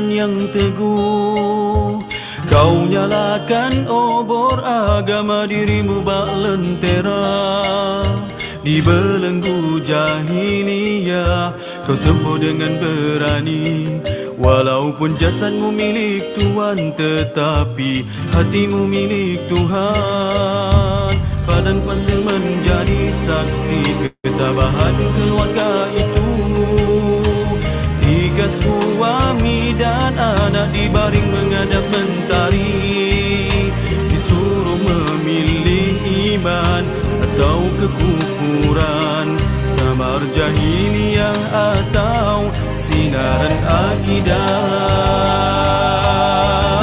iman yang teguh Kau nyalakan obor agama dirimu bak lentera Di belenggu jahiliyah kau tempuh dengan berani Walaupun jasadmu milik Tuhan tetapi hatimu milik Tuhan Padang pasir menjadi saksi ketabahan keluarga itu lagi baring menghadap mentari Disuruh memilih iman atau kekufuran Sabar jahiliah atau sinaran akidah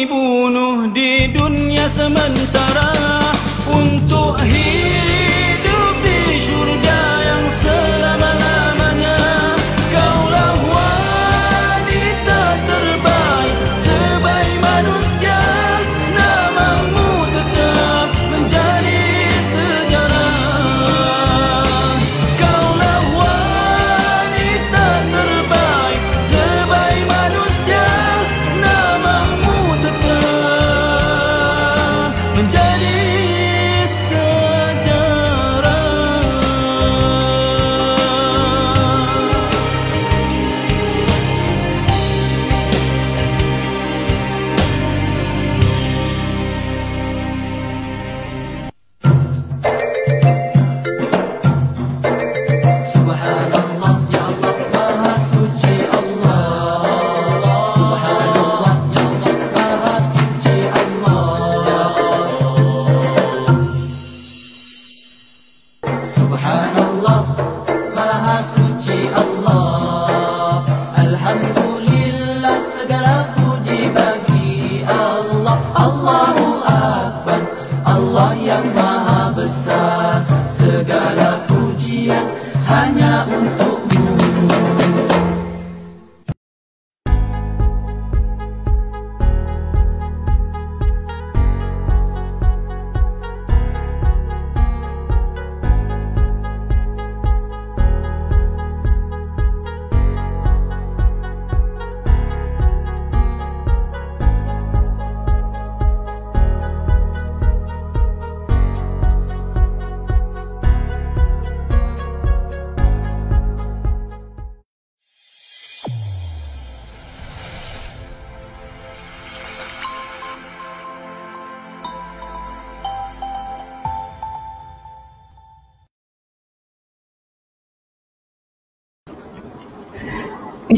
dibunuh di dunia sementara untuk hidup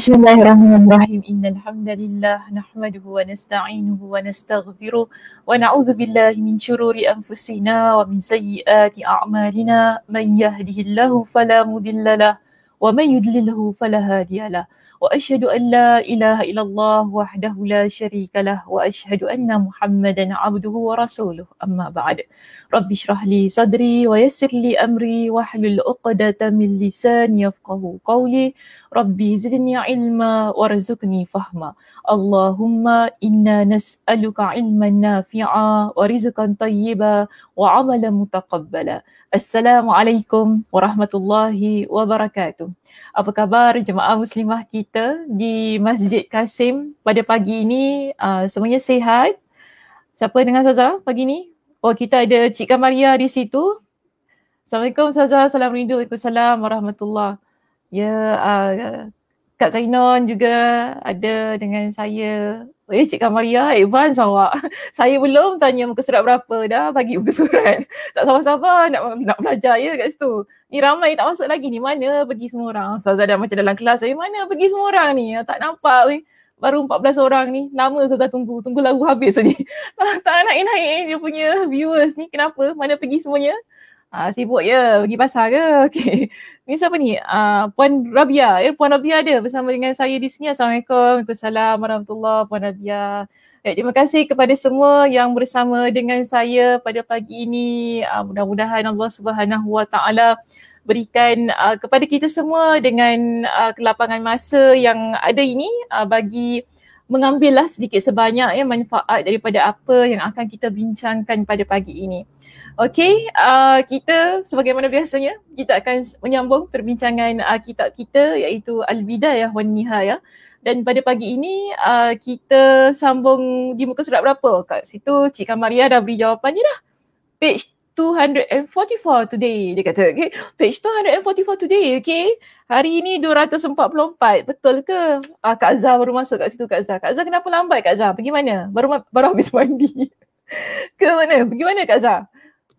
Bismillahirrahmanirrahim. Innal hamdalillah nahmaduhu wa nasta'inuhu wa nastaghfiruh wa na'udzu billahi min shururi anfusina wa min sayyiati a'malina man yahdihillahu fala mudilla lah wa man yudlilhu fala hadiya lah. واشهد ان لا اله الا الله وحده لا شريك له واشهد ان محمدا عبده ورسوله اما بعد رب اشرح لي صدري ويسر لي امري واحلل عقده من لساني يفقه قولي ربي زدني علما وارزقني فهما اللهم انا نسالك علما نافعا ورزقا طيبا وعملا متقبلا السلام عليكم ورحمه الله wabarakatuh. Apa khabar jemaah muslimah kita? kita di Masjid Kasim pada pagi ini. Uh, semuanya sihat. Siapa dengan Saza pagi ini? Oh, kita ada Cik Kamaria di situ. Assalamualaikum Saza. Salam rindu. Waalaikumsalam. Warahmatullah. Ya, uh, Kak Zainon juga ada dengan saya. Oh, eh, Cik Kamaria, Ivan, eh, awak. Saya belum tanya muka surat berapa dah bagi muka surat. Tak sabar-sabar nak, nak belajar ya kat situ. Ni ramai tak masuk lagi ni. Mana pergi semua orang? Ustazah dah macam dalam kelas. ni mana pergi semua orang ni? Ah, tak nampak ni. Baru 14 orang ni. Lama Ustazah tunggu. Tunggu lagu habis ni. Ah, tak nak naik-naik dia punya viewers ni. Kenapa? Mana pergi semuanya? Ah uh, sibuk ya pergi pasar ke? Okey. Ini siapa ni? Ah uh, Puan Rabia. Ya Puan Rabia ada bersama dengan saya di sini. Assalamualaikum. Waalaikumsalam warahmatullahi Puan Rabia. Ya, terima kasih kepada semua yang bersama dengan saya pada pagi ini. Uh, mudah-mudahan Allah Subhanahu Wa Taala berikan uh, kepada kita semua dengan uh, kelapangan masa yang ada ini uh, bagi mengambillah sedikit sebanyak ya manfaat daripada apa yang akan kita bincangkan pada pagi ini. Okay, uh, kita sebagaimana biasanya kita akan menyambung perbincangan uh, kitab kita iaitu Al-Bidayah wa Nihayah dan pada pagi ini uh, kita sambung di muka surat berapa? Kat situ Cik Maria dah beri jawapan je dah. Page 244 today dia kata. Okay. Page 244 today, okay. Hari ini 244, betul ke? Uh, Kak Zah baru masuk kat situ Kak Zah. Kak Zah kenapa lambat Kak Zah? Pergi mana? Baru, baru habis mandi. ke mana? Pergi mana Kak Zah?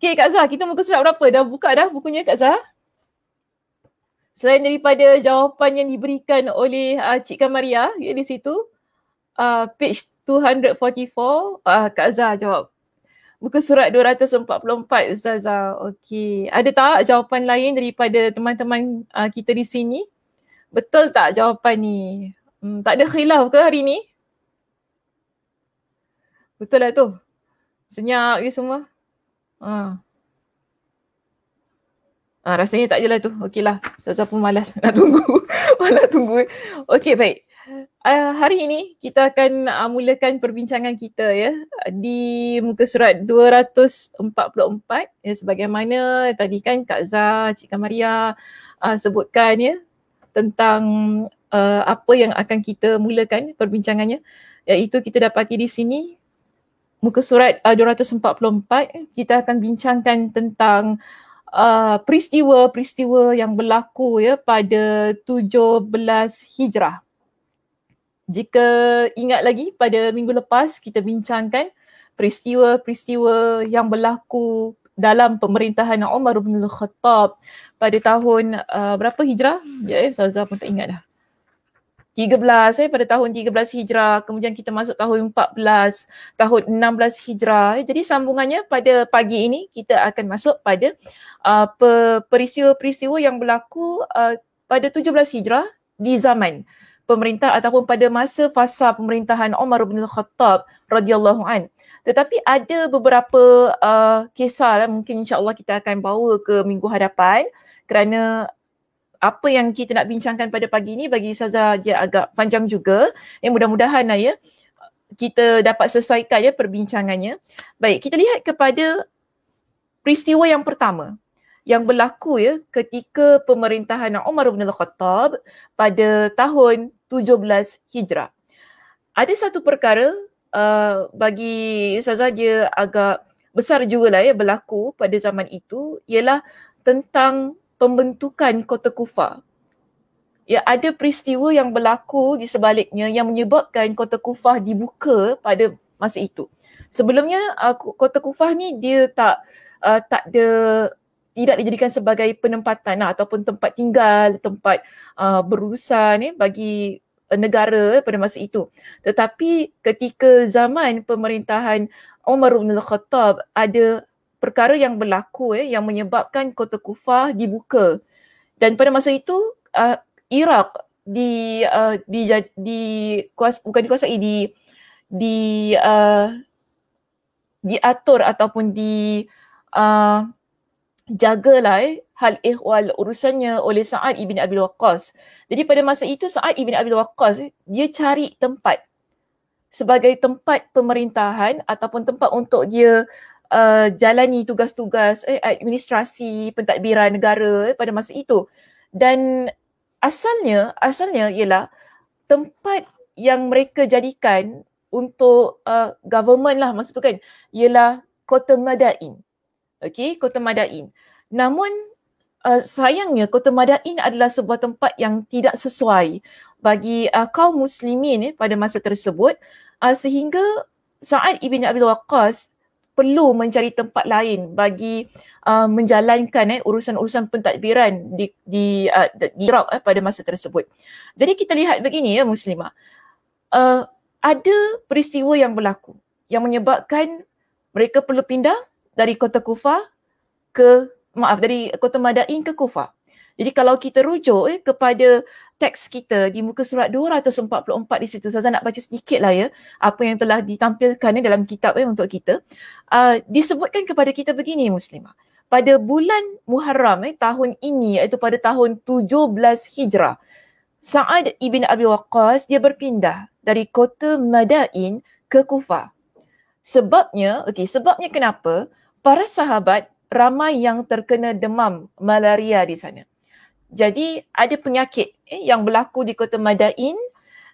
Okay Kak Zah, kita muka surat berapa? Dah buka dah bukunya Kak Zah? Selain daripada jawapan yang diberikan oleh uh, Cik Kamaria ya, di situ, uh, page 244, uh, Kak Zah jawab. muka surat 244 Zah. Okay, Ada tak jawapan lain daripada teman-teman uh, kita di sini? Betul tak jawapan ni? Hmm, tak ada khilaf ke hari ni? Betul lah tu. Senyap you ya semua. Ha. Ha, rasanya tak jelah tu. Okeylah. Tak pun malas nak tunggu. malas tunggu. Okey, baik. Uh, hari ini kita akan uh, mulakan perbincangan kita ya di muka surat 244 ya sebagaimana tadi kan Kak Zah, Cik Maria uh, sebutkan ya tentang uh, apa yang akan kita mulakan perbincangannya iaitu kita dapati di sini muka surat uh, 244 kita akan bincangkan tentang uh, peristiwa-peristiwa yang berlaku ya pada 17 Hijrah. Jika ingat lagi pada minggu lepas kita bincangkan peristiwa-peristiwa yang berlaku dalam pemerintahan Umar bin Khattab pada tahun uh, berapa Hijrah? Ya, yeah, eh, saya pun tak ingat dah. 13 eh pada tahun 13 Hijrah kemudian kita masuk tahun 14 tahun 16 Hijrah eh. jadi sambungannya pada pagi ini kita akan masuk pada uh, peristiwa-peristiwa yang berlaku uh, pada 17 Hijrah di zaman pemerintah ataupun pada masa fasa pemerintahan Omar bin Khattab radhiyallahu an tetapi ada beberapa uh, kisah lah, mungkin insya-Allah kita akan bawa ke minggu hadapan kerana apa yang kita nak bincangkan pada pagi ini bagi saza dia agak panjang juga. Eh mudah-mudahan lah ya kita dapat selesaikan ya perbincangannya. Baik, kita lihat kepada peristiwa yang pertama yang berlaku ya ketika pemerintahan Umar bin Al-Khattab pada tahun 17 Hijrah. Ada satu perkara uh, bagi saza dia agak besar jugalah ya berlaku pada zaman itu ialah tentang pembentukan kota Kufa. Ya, ada peristiwa yang berlaku di sebaliknya yang menyebabkan kota Kufah dibuka pada masa itu. Sebelumnya uh, kota Kufah ni dia tak uh, tak ada tidak dijadikan sebagai penempatan lah, ataupun tempat tinggal, tempat uh, berurusan eh, bagi uh, negara pada masa itu. Tetapi ketika zaman pemerintahan Umar bin Al Khattab ada perkara yang berlaku eh, yang menyebabkan kota Kufah dibuka. Dan pada masa itu, uh, Iraq di, uh, di, di, di kuas, bukan dikuasai, di, di, uh, diatur ataupun di uh, lah eh, hal ehwal urusannya oleh Sa'ad ibn Abi Waqqas. Jadi pada masa itu Sa'ad ibn Abi Waqqas eh, dia cari tempat sebagai tempat pemerintahan ataupun tempat untuk dia Uh, jalani tugas-tugas eh, administrasi pentadbiran negara eh, pada masa itu. Dan asalnya, asalnya ialah tempat yang mereka jadikan untuk uh, government lah masa tu kan ialah Kota Madain. Okey, Kota Madain. Namun uh, sayangnya Kota Madain adalah sebuah tempat yang tidak sesuai bagi uh, kaum muslimin eh, pada masa tersebut uh, sehingga saat Ibn Abdul Waqqas perlu mencari tempat lain bagi uh, menjalankan eh urusan-urusan pentadbiran di di uh, di Iraq eh, pada masa tersebut. Jadi kita lihat begini ya muslimah. Uh, ada peristiwa yang berlaku yang menyebabkan mereka perlu pindah dari kota Kufa ke maaf dari kota Madain ke Kufa. Jadi kalau kita rujuk eh, kepada teks kita di muka surat 244 di situ. Saya nak baca sedikit lah ya apa yang telah ditampilkan dalam kitab ya, untuk kita. Uh, disebutkan kepada kita begini Muslimah. Pada bulan Muharram eh, tahun ini iaitu pada tahun 17 Hijrah, Sa'ad ibn Abi Waqqas dia berpindah dari kota Madain ke Kufa Sebabnya, okay sebabnya kenapa? Para sahabat ramai yang terkena demam malaria di sana. Jadi ada penyakit eh, yang berlaku di kota Madain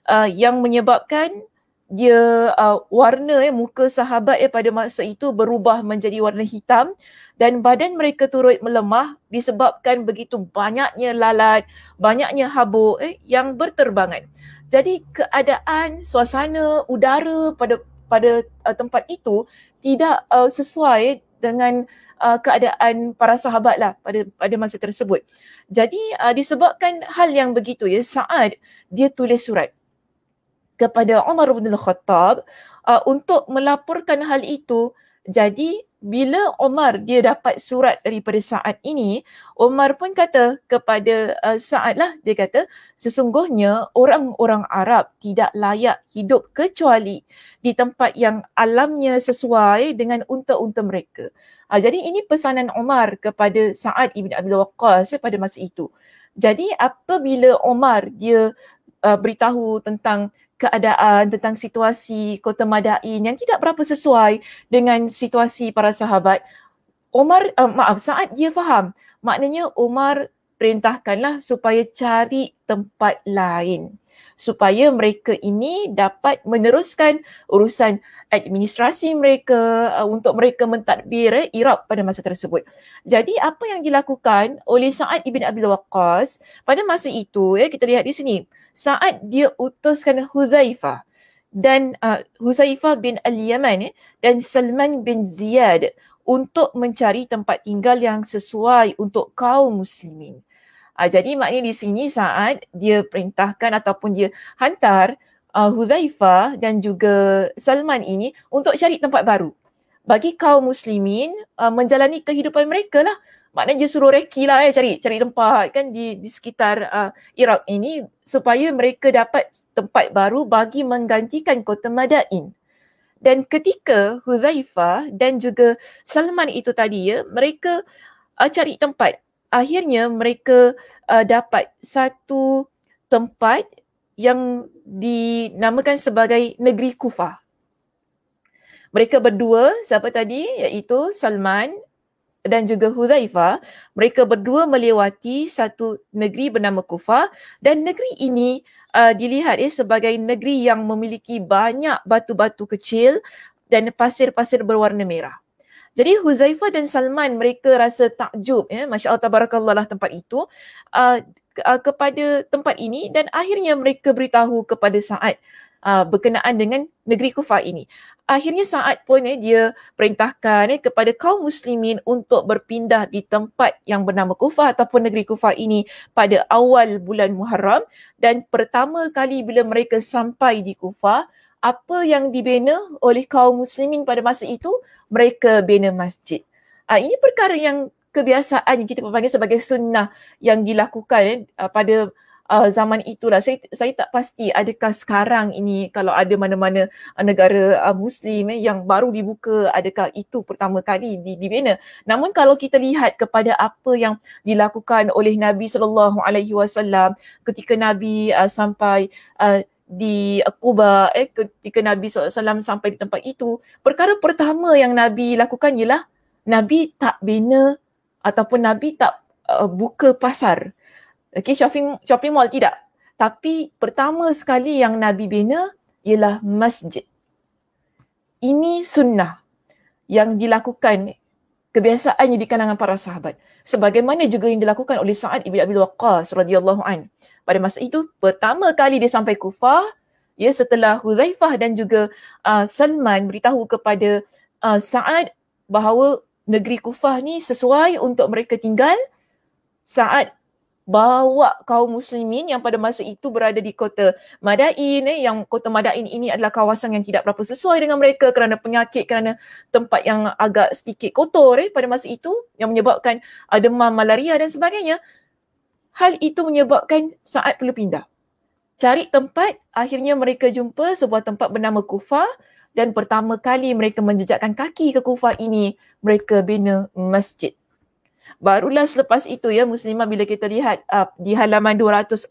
uh, yang menyebabkan dia uh, warna eh, muka sahabat eh, pada masa itu berubah menjadi warna hitam dan badan mereka turut melemah disebabkan begitu banyaknya lalat, banyaknya habuk eh, yang berterbangan. Jadi keadaan, suasana, udara pada pada uh, tempat itu tidak uh, sesuai dengan uh, keadaan para sahabat lah pada pada masa tersebut. Jadi uh, disebabkan hal yang begitu ya Saat dia tulis surat kepada Umar bin Al-Khattab uh, untuk melaporkan hal itu. Jadi bila Umar dia dapat surat daripada saat ini, Umar pun kata kepada uh, Sa'ad lah, dia kata sesungguhnya orang-orang Arab tidak layak hidup kecuali di tempat yang alamnya sesuai dengan unta-unta mereka. Uh, jadi ini pesanan Omar kepada Sa'ad Ibn Abi Waqqas pada masa itu. Jadi apabila Omar dia uh, beritahu tentang keadaan tentang situasi kota Madain yang tidak berapa sesuai dengan situasi para sahabat Omar uh, maaf saat dia faham maknanya Omar perintahkanlah supaya cari tempat lain supaya mereka ini dapat meneruskan urusan administrasi mereka uh, untuk mereka mentadbir eh, Iraq pada masa tersebut. Jadi apa yang dilakukan oleh Sa'ad ibn Abdul Waqqas pada masa itu ya eh, kita lihat di sini saat dia utuskan Hudzaifah dan uh, Huzaifah bin Al-Yaman eh, dan Salman bin Ziyad untuk mencari tempat tinggal yang sesuai untuk kaum muslimin. Uh, jadi maknanya di sini saat dia perintahkan ataupun dia hantar uh, ah, Hudhaifah dan juga Salman ini untuk cari tempat baru. Bagi kaum muslimin uh, menjalani kehidupan mereka lah. Maknanya suruh reki lah eh, cari, cari tempat kan di, di sekitar uh, Iraq ini supaya mereka dapat tempat baru bagi menggantikan kota Madain. Dan ketika Hudhaifah dan juga Salman itu tadi ya, mereka uh, cari tempat akhirnya mereka uh, dapat satu tempat yang dinamakan sebagai negeri Kufah. Mereka berdua siapa tadi iaitu Salman dan juga Hudzaifah, mereka berdua melewati satu negeri bernama Kufah dan negeri ini uh, dilihat eh, sebagai negeri yang memiliki banyak batu-batu kecil dan pasir-pasir berwarna merah. Jadi Huzaifah dan Salman mereka rasa takjub ya Masya Allah Tabarakallah lah tempat itu uh, uh, kepada tempat ini dan akhirnya mereka beritahu kepada Sa'ad uh, berkenaan dengan negeri Kufah ini. Akhirnya Sa'ad pun eh, dia perintahkan eh, kepada kaum muslimin untuk berpindah di tempat yang bernama Kufah ataupun negeri Kufah ini pada awal bulan Muharram dan pertama kali bila mereka sampai di Kufah apa yang dibina oleh kaum muslimin pada masa itu mereka bina masjid. Uh, ini perkara yang kebiasaan yang kita panggil sebagai sunnah yang dilakukan eh, ah, pada uh, zaman itulah. Saya saya tak pasti adakah sekarang ini kalau ada mana-mana negara uh, muslim eh, yang baru dibuka adakah itu pertama kali dibina. Namun kalau kita lihat kepada apa yang dilakukan oleh Nabi saw. ketika Nabi uh, sampai uh, di Aquba eh, ketika Nabi SAW sampai di tempat itu, perkara pertama yang Nabi lakukan ialah Nabi tak bina ataupun Nabi tak uh, buka pasar. Okay, shopping, shopping mall tidak. Tapi pertama sekali yang Nabi bina ialah masjid. Ini sunnah yang dilakukan Kebiasaan di kalangan para sahabat. Sebagaimana juga yang dilakukan oleh Sa'ad Ibn Abi Waqqas radhiyallahu an. Pada masa itu pertama kali dia sampai Kufah, ya setelah Hudzaifah dan juga uh, Salman beritahu kepada uh, Sa'ad bahawa negeri Kufah ni sesuai untuk mereka tinggal, Sa'ad bawa kaum muslimin yang pada masa itu berada di kota Madain eh, yang kota Madain ini adalah kawasan yang tidak berapa sesuai dengan mereka kerana penyakit kerana tempat yang agak sedikit kotor eh, pada masa itu yang menyebabkan uh, demam malaria dan sebagainya hal itu menyebabkan saat perlu pindah cari tempat akhirnya mereka jumpa sebuah tempat bernama Kufa dan pertama kali mereka menjejakkan kaki ke Kufa ini mereka bina masjid Barulah selepas itu ya muslimah bila kita lihat uh, di halaman 245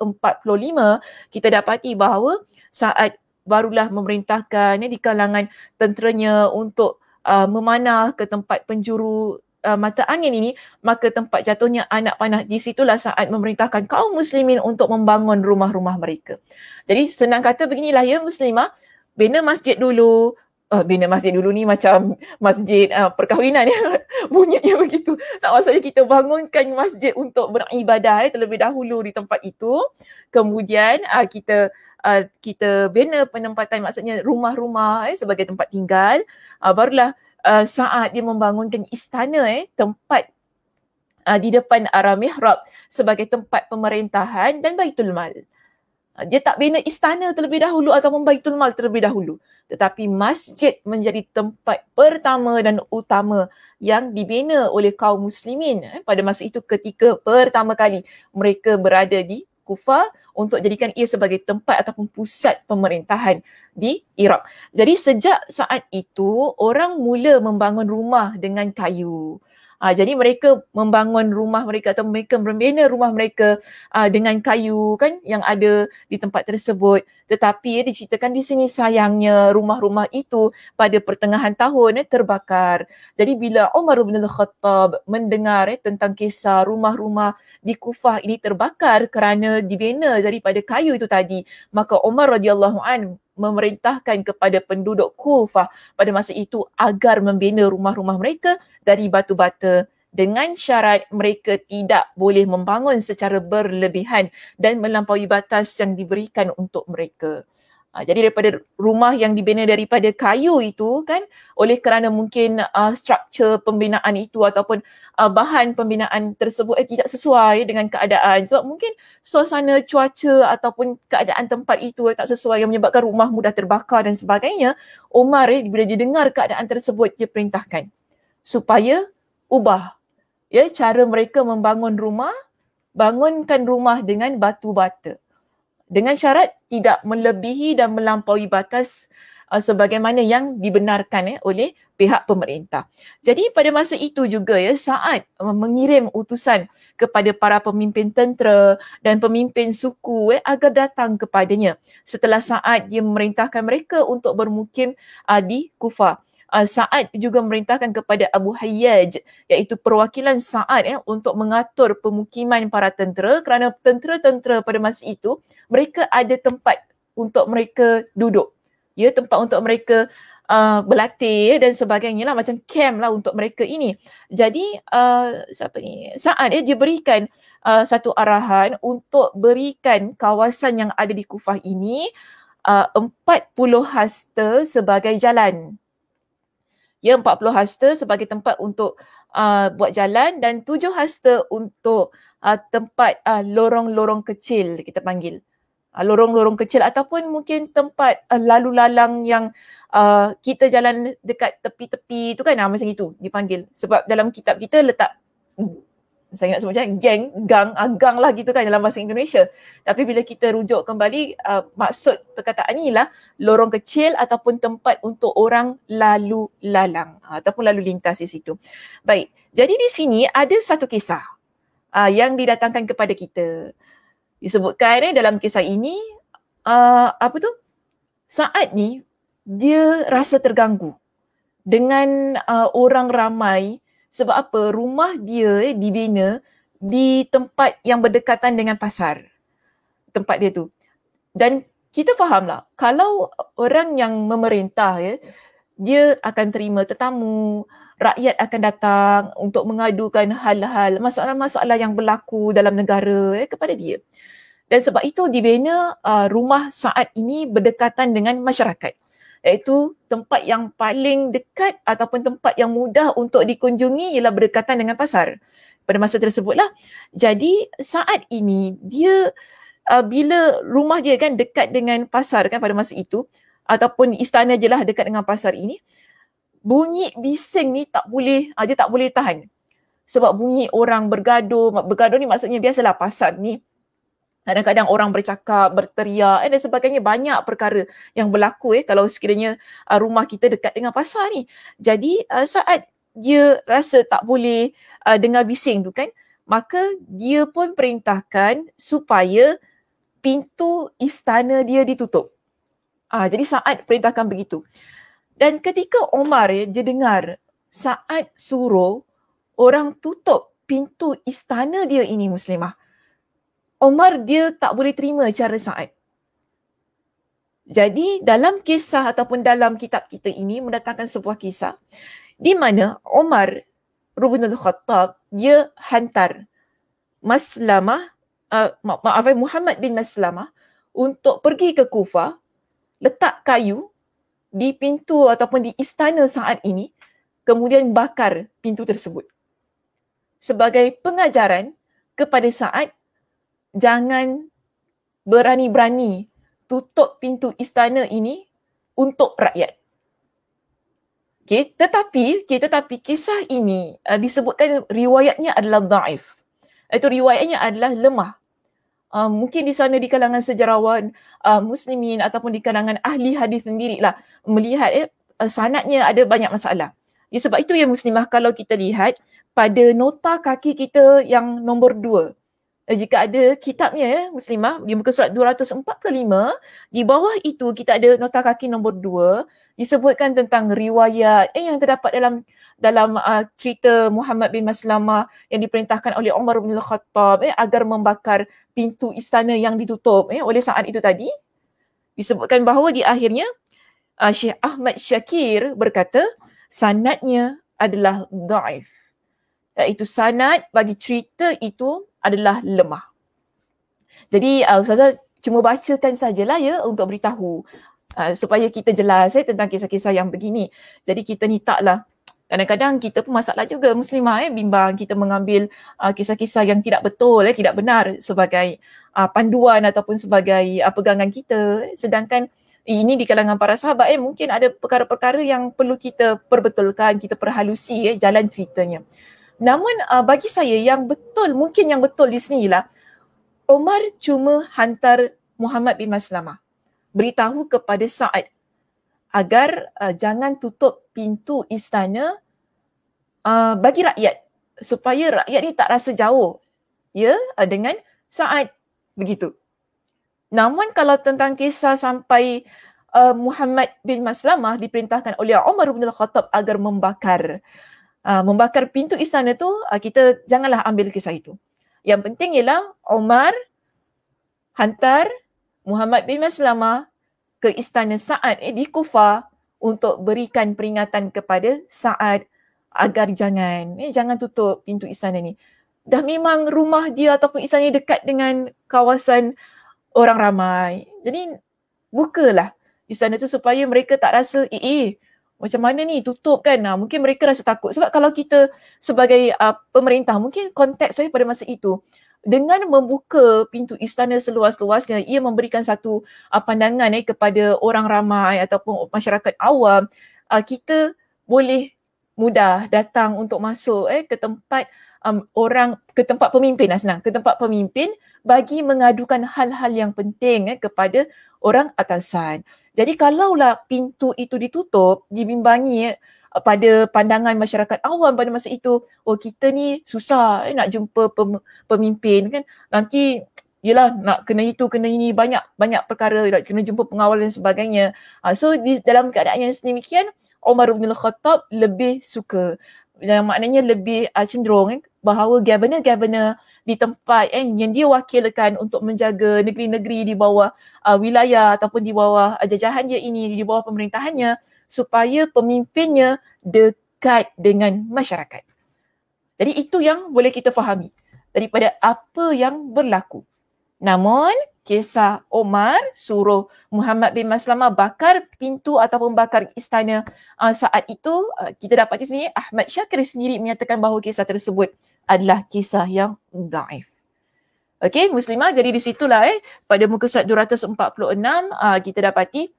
kita dapati bahawa saat barulah memerintahkan ya, di kalangan tenteranya untuk uh, memanah ke tempat penjuru uh, mata angin ini maka tempat jatuhnya anak panah di situlah saat memerintahkan kaum muslimin untuk membangun rumah-rumah mereka. Jadi senang kata beginilah ya muslimah bina masjid dulu uh, bina masjid dulu ni macam masjid uh, perkahwinan ya bunyinya begitu tak maksudnya kita bangunkan masjid untuk beribadah ya, terlebih dahulu di tempat itu kemudian uh, kita uh, kita bina penempatan maksudnya rumah-rumah ya, sebagai tempat tinggal uh, barulah uh, saat dia membangunkan istana ya, tempat uh, di depan arah sebagai tempat pemerintahan dan baitul mal Ah, dia tak bina istana terlebih dahulu atau baitul mal terlebih dahulu tetapi masjid menjadi tempat pertama dan utama yang dibina oleh kaum muslimin eh, pada masa itu ketika pertama kali mereka berada di Kufa untuk jadikan ia sebagai tempat ataupun pusat pemerintahan di Iraq. Jadi sejak saat itu orang mula membangun rumah dengan kayu. Uh, jadi mereka membangun rumah mereka atau mereka membina rumah mereka uh, dengan kayu kan yang ada di tempat tersebut. Tetapi eh, diceritakan di sini sayangnya rumah-rumah itu pada pertengahan tahun eh, terbakar. Jadi bila Omar bin Al-Khattab mendengar eh, tentang kisah rumah-rumah di Kufah ini terbakar kerana dibina daripada kayu itu tadi, maka Omar radhiyallahu anhu memerintahkan kepada penduduk Kufah pada masa itu agar membina rumah-rumah mereka dari batu bata dengan syarat mereka tidak boleh membangun secara berlebihan dan melampaui batas yang diberikan untuk mereka. Ah, jadi daripada rumah yang dibina daripada kayu itu kan oleh kerana mungkin uh, ah, struktur pembinaan itu ataupun uh, bahan pembinaan tersebut eh, tidak sesuai dengan keadaan sebab mungkin suasana cuaca ataupun keadaan tempat itu eh, tak sesuai yang menyebabkan rumah mudah terbakar dan sebagainya Omar eh, bila dia dengar keadaan tersebut dia perintahkan supaya ubah ya cara mereka membangun rumah bangunkan rumah dengan batu bata dengan syarat tidak melebihi dan melampaui batas uh, sebagaimana yang dibenarkan eh, oleh pihak pemerintah. Jadi pada masa itu juga ya saat uh, mengirim utusan kepada para pemimpin tentera dan pemimpin suku eh, agar datang kepadanya setelah saat dia memerintahkan mereka untuk bermukim uh, di Kufah uh, Sa'ad juga merintahkan kepada Abu Hayyaj iaitu perwakilan Sa'ad ya, untuk mengatur pemukiman para tentera kerana tentera-tentera pada masa itu mereka ada tempat untuk mereka duduk. Ya, tempat untuk mereka uh, berlatih ya, dan sebagainya lah macam camp lah untuk mereka ini. Jadi uh, siapa ni? Sa'ad ya, eh, dia berikan Uh, satu arahan untuk berikan kawasan yang ada di Kufah ini uh, 40 hasta sebagai jalan ya 40 hasta sebagai tempat untuk uh, buat jalan dan 7 hasta untuk uh, tempat uh, lorong-lorong kecil kita panggil uh, lorong-lorong kecil ataupun mungkin tempat uh, lalu lalang yang uh, kita jalan dekat tepi-tepi tu kan uh, macam itu dipanggil sebab dalam kitab kita letak saya nak sebut macam geng, gang, agang lah gitu kan dalam bahasa Indonesia. Tapi bila kita rujuk kembali, uh, maksud perkataan ni ialah lorong kecil ataupun tempat untuk orang lalu lalang uh, ataupun lalu lintas di situ. Baik, jadi di sini ada satu kisah uh, yang didatangkan kepada kita. Disebutkan eh, dalam kisah ini, uh, apa tu? Saat ni, dia rasa terganggu dengan uh, orang ramai sebab apa rumah dia eh, dibina di tempat yang berdekatan dengan pasar tempat dia tu dan kita fahamlah kalau orang yang memerintah ya eh, dia akan terima tetamu rakyat akan datang untuk mengadukan hal-hal masalah-masalah yang berlaku dalam negara eh, kepada dia dan sebab itu dibina uh, rumah saat ini berdekatan dengan masyarakat iaitu tempat yang paling dekat ataupun tempat yang mudah untuk dikunjungi ialah berdekatan dengan pasar pada masa tersebutlah. Jadi saat ini dia uh, bila rumah dia kan dekat dengan pasar kan pada masa itu ataupun istana je lah dekat dengan pasar ini bunyi bising ni tak boleh, uh, dia tak boleh tahan. Sebab bunyi orang bergaduh, bergaduh ni maksudnya biasalah pasar ni kadang-kadang orang bercakap, berteriak dan sebagainya banyak perkara yang berlaku eh kalau sekiranya uh, rumah kita dekat dengan pasar ni. Jadi uh, saat dia rasa tak boleh uh, dengar bising tu kan, maka dia pun perintahkan supaya pintu istana dia ditutup. uh, jadi saat perintahkan begitu. Dan ketika Omar eh, dia dengar saat suruh orang tutup pintu istana dia ini muslimah. Omar dia tak boleh terima cara Sa'ad. Jadi dalam kisah ataupun dalam kitab kita ini mendatangkan sebuah kisah di mana Omar Rubinul Khattab dia hantar Maslamah uh, maaf eh, Muhammad bin Maslamah untuk pergi ke Kufa letak kayu di pintu ataupun di istana saat ini kemudian bakar pintu tersebut sebagai pengajaran kepada saat jangan berani-berani tutup pintu istana ini untuk rakyat. Okay, tetapi, okay, tetapi kisah ini uh, disebutkan riwayatnya adalah daif. Itu riwayatnya adalah lemah. Uh, mungkin di sana di kalangan sejarawan uh, muslimin ataupun di kalangan ahli hadis sendiri lah melihat eh, eh, sanatnya ada banyak masalah. Ya, sebab itu ya muslimah kalau kita lihat pada nota kaki kita yang nombor dua, Eh, jika ada kitabnya eh, muslimah di muka surat 245 di bawah itu kita ada nota kaki nombor 2 disebutkan tentang riwayat eh, yang terdapat dalam dalam uh, cerita Muhammad bin Maslama yang diperintahkan oleh Umar bin Al-Khattab eh, agar membakar pintu istana yang ditutup eh, oleh saat itu tadi disebutkan bahawa di akhirnya uh, Syekh Ahmad Syakir berkata sanatnya adalah daif iaitu sanad bagi cerita itu adalah lemah. Jadi uh, ustazah cuma bacakan sajalah ya untuk beritahu uh, supaya kita jelas eh, tentang kisah-kisah yang begini. Jadi kita ni taklah kadang-kadang kita pun masalah juga muslimah eh bimbang kita mengambil uh, kisah-kisah yang tidak betul eh tidak benar sebagai uh, panduan ataupun sebagai uh, pegangan kita sedangkan ini di kalangan para sahabat eh mungkin ada perkara-perkara yang perlu kita perbetulkan, kita perhalusi eh jalan ceritanya. Namun uh, bagi saya yang betul, mungkin yang betul di sini ialah Omar cuma hantar Muhammad bin Maslamah beritahu kepada Sa'ad agar uh, jangan tutup pintu istana uh, bagi rakyat supaya rakyat ni tak rasa jauh ya uh, dengan Sa'ad begitu. Namun kalau tentang kisah sampai uh, Muhammad bin Maslamah diperintahkan oleh Umar bin Al-Khattab agar membakar uh, membakar pintu istana tu uh, kita janganlah ambil kisah itu. Yang penting ialah Omar hantar Muhammad bin Maslama ke istana Sa'ad eh, di Kufa untuk berikan peringatan kepada Sa'ad agar jangan eh, jangan tutup pintu istana ni. Dah memang rumah dia ataupun istana dekat dengan kawasan orang ramai. Jadi bukalah istana tu supaya mereka tak rasa eh, eh macam mana ni tutup kan ha, mungkin mereka rasa takut sebab kalau kita sebagai uh, pemerintah mungkin konteks saya pada masa itu dengan membuka pintu istana seluas-luasnya ia memberikan satu uh, pandangan eh kepada orang ramai ataupun masyarakat awam uh, kita boleh mudah datang untuk masuk eh ke tempat um, orang ke tempat pemimpin lah senang ke tempat pemimpin bagi mengadukan hal-hal yang penting eh, kepada orang atasan. Jadi kalaulah pintu itu ditutup, dibimbangi eh, pada pandangan masyarakat awam pada masa itu, oh kita ni susah eh, nak jumpa pem- pemimpin kan. Nanti yelah nak kena itu kena ini banyak banyak perkara nak kena jumpa pengawal dan sebagainya. Uh, so di dalam keadaan yang sedemikian Umar bin Khattab lebih suka yang maknanya lebih uh, cenderung eh, bahawa governor-governor di tempat eh, yang dia wakilkan untuk menjaga negeri-negeri di bawah uh, wilayah ataupun di bawah uh, jajahan dia ini, di bawah pemerintahannya supaya pemimpinnya dekat dengan masyarakat. Jadi itu yang boleh kita fahami daripada apa yang berlaku. Namun, kisah Omar suruh Muhammad bin Maslama bakar pintu ataupun bakar istana uh, saat itu uh, kita dapat di sini Ahmad Syakir sendiri menyatakan bahawa kisah tersebut adalah kisah yang daif. Okey muslimah jadi di situlah eh pada muka surat 246 aa, ah, kita dapati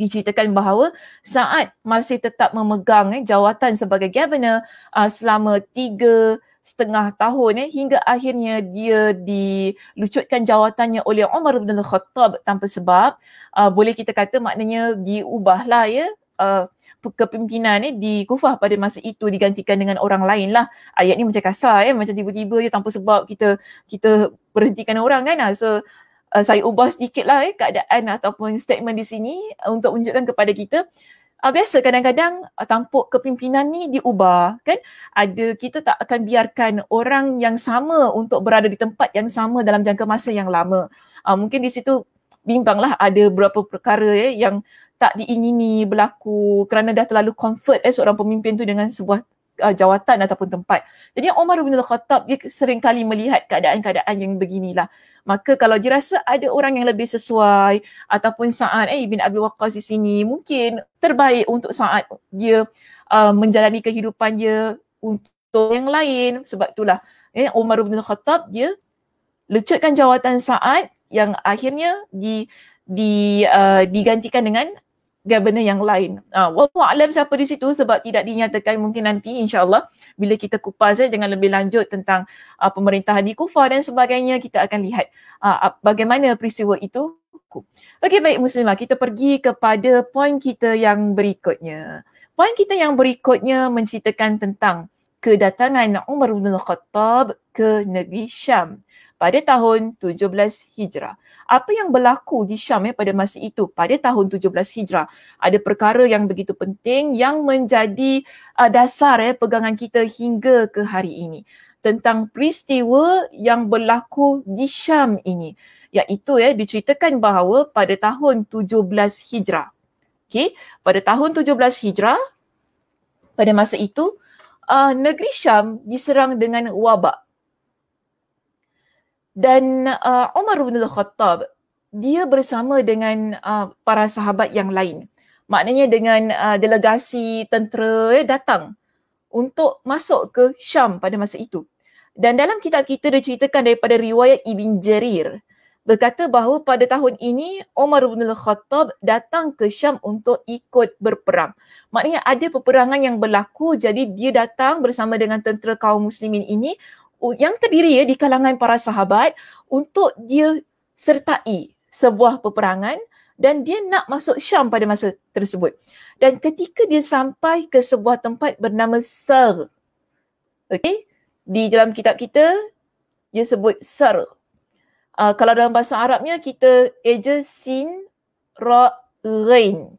diceritakan bahawa saat masih tetap memegang eh jawatan sebagai governor aa, selama tiga setengah tahun eh, hingga akhirnya dia dilucutkan jawatannya oleh Umar bin Khattab tanpa sebab uh, boleh kita kata maknanya diubahlah ya uh, kepimpinan eh, di Kufah pada masa itu digantikan dengan orang lain lah ayat ni macam kasar eh, macam tiba-tiba je tanpa sebab kita kita berhentikan orang kan ah, so uh, saya ubah sedikit lah eh, keadaan ataupun statement di sini untuk menunjukkan kepada kita uh, biasa kadang-kadang uh, tampuk kepimpinan ni diubah kan ada kita tak akan biarkan orang yang sama untuk berada di tempat yang sama dalam jangka masa yang lama uh, mungkin di situ bimbanglah ada beberapa perkara eh, yang tak diingini berlaku kerana dah terlalu comfort eh seorang pemimpin tu dengan sebuah uh, jawatan ataupun tempat. Jadi Omar bin Al-Khattab dia sering kali melihat keadaan-keadaan yang beginilah. Maka kalau dirasa ada orang yang lebih sesuai ataupun saat, eh, bin Abi Waqqas di sini mungkin terbaik untuk saat dia uh, menjalani kehidupan dia untuk yang lain sebab itulah eh, Omar bin Al-Khattab dia lecutkan jawatan saat yang akhirnya di di uh, digantikan dengan governor yang lain. Uh, ah, Walaupun alam siapa di situ sebab tidak dinyatakan mungkin nanti insyaAllah bila kita kupas eh, dengan lebih lanjut tentang uh, pemerintahan di Kufar dan sebagainya kita akan lihat uh, bagaimana peristiwa itu. Okey baik Muslimah kita pergi kepada poin kita yang berikutnya. Poin kita yang berikutnya menceritakan tentang kedatangan Umar bin Khattab ke negeri Syam pada tahun 17 Hijrah. Apa yang berlaku di Syam eh, pada masa itu pada tahun 17 Hijrah? Ada perkara yang begitu penting yang menjadi uh, dasar eh, pegangan kita hingga ke hari ini tentang peristiwa yang berlaku di Syam ini. Iaitu eh, diceritakan bahawa pada tahun 17 Hijrah. Okay? Pada tahun 17 Hijrah, pada masa itu, uh, negeri Syam diserang dengan wabak dan uh, Umar bin Al-Khattab dia bersama dengan uh, para sahabat yang lain maknanya dengan uh, delegasi tentera eh, datang untuk masuk ke Syam pada masa itu dan dalam kitab kita diceritakan daripada riwayat Ibn Jarir berkata bahawa pada tahun ini Umar bin Al-Khattab datang ke Syam untuk ikut berperang. Maknanya ada peperangan yang berlaku jadi dia datang bersama dengan tentera kaum muslimin ini yang terdiri ya di kalangan para sahabat untuk dia sertai sebuah peperangan dan dia nak masuk Syam pada masa tersebut. Dan ketika dia sampai ke sebuah tempat bernama Sar. Okey, di dalam kitab kita dia sebut Sar. Uh, ah, kalau dalam bahasa Arabnya kita eja sin ra rain.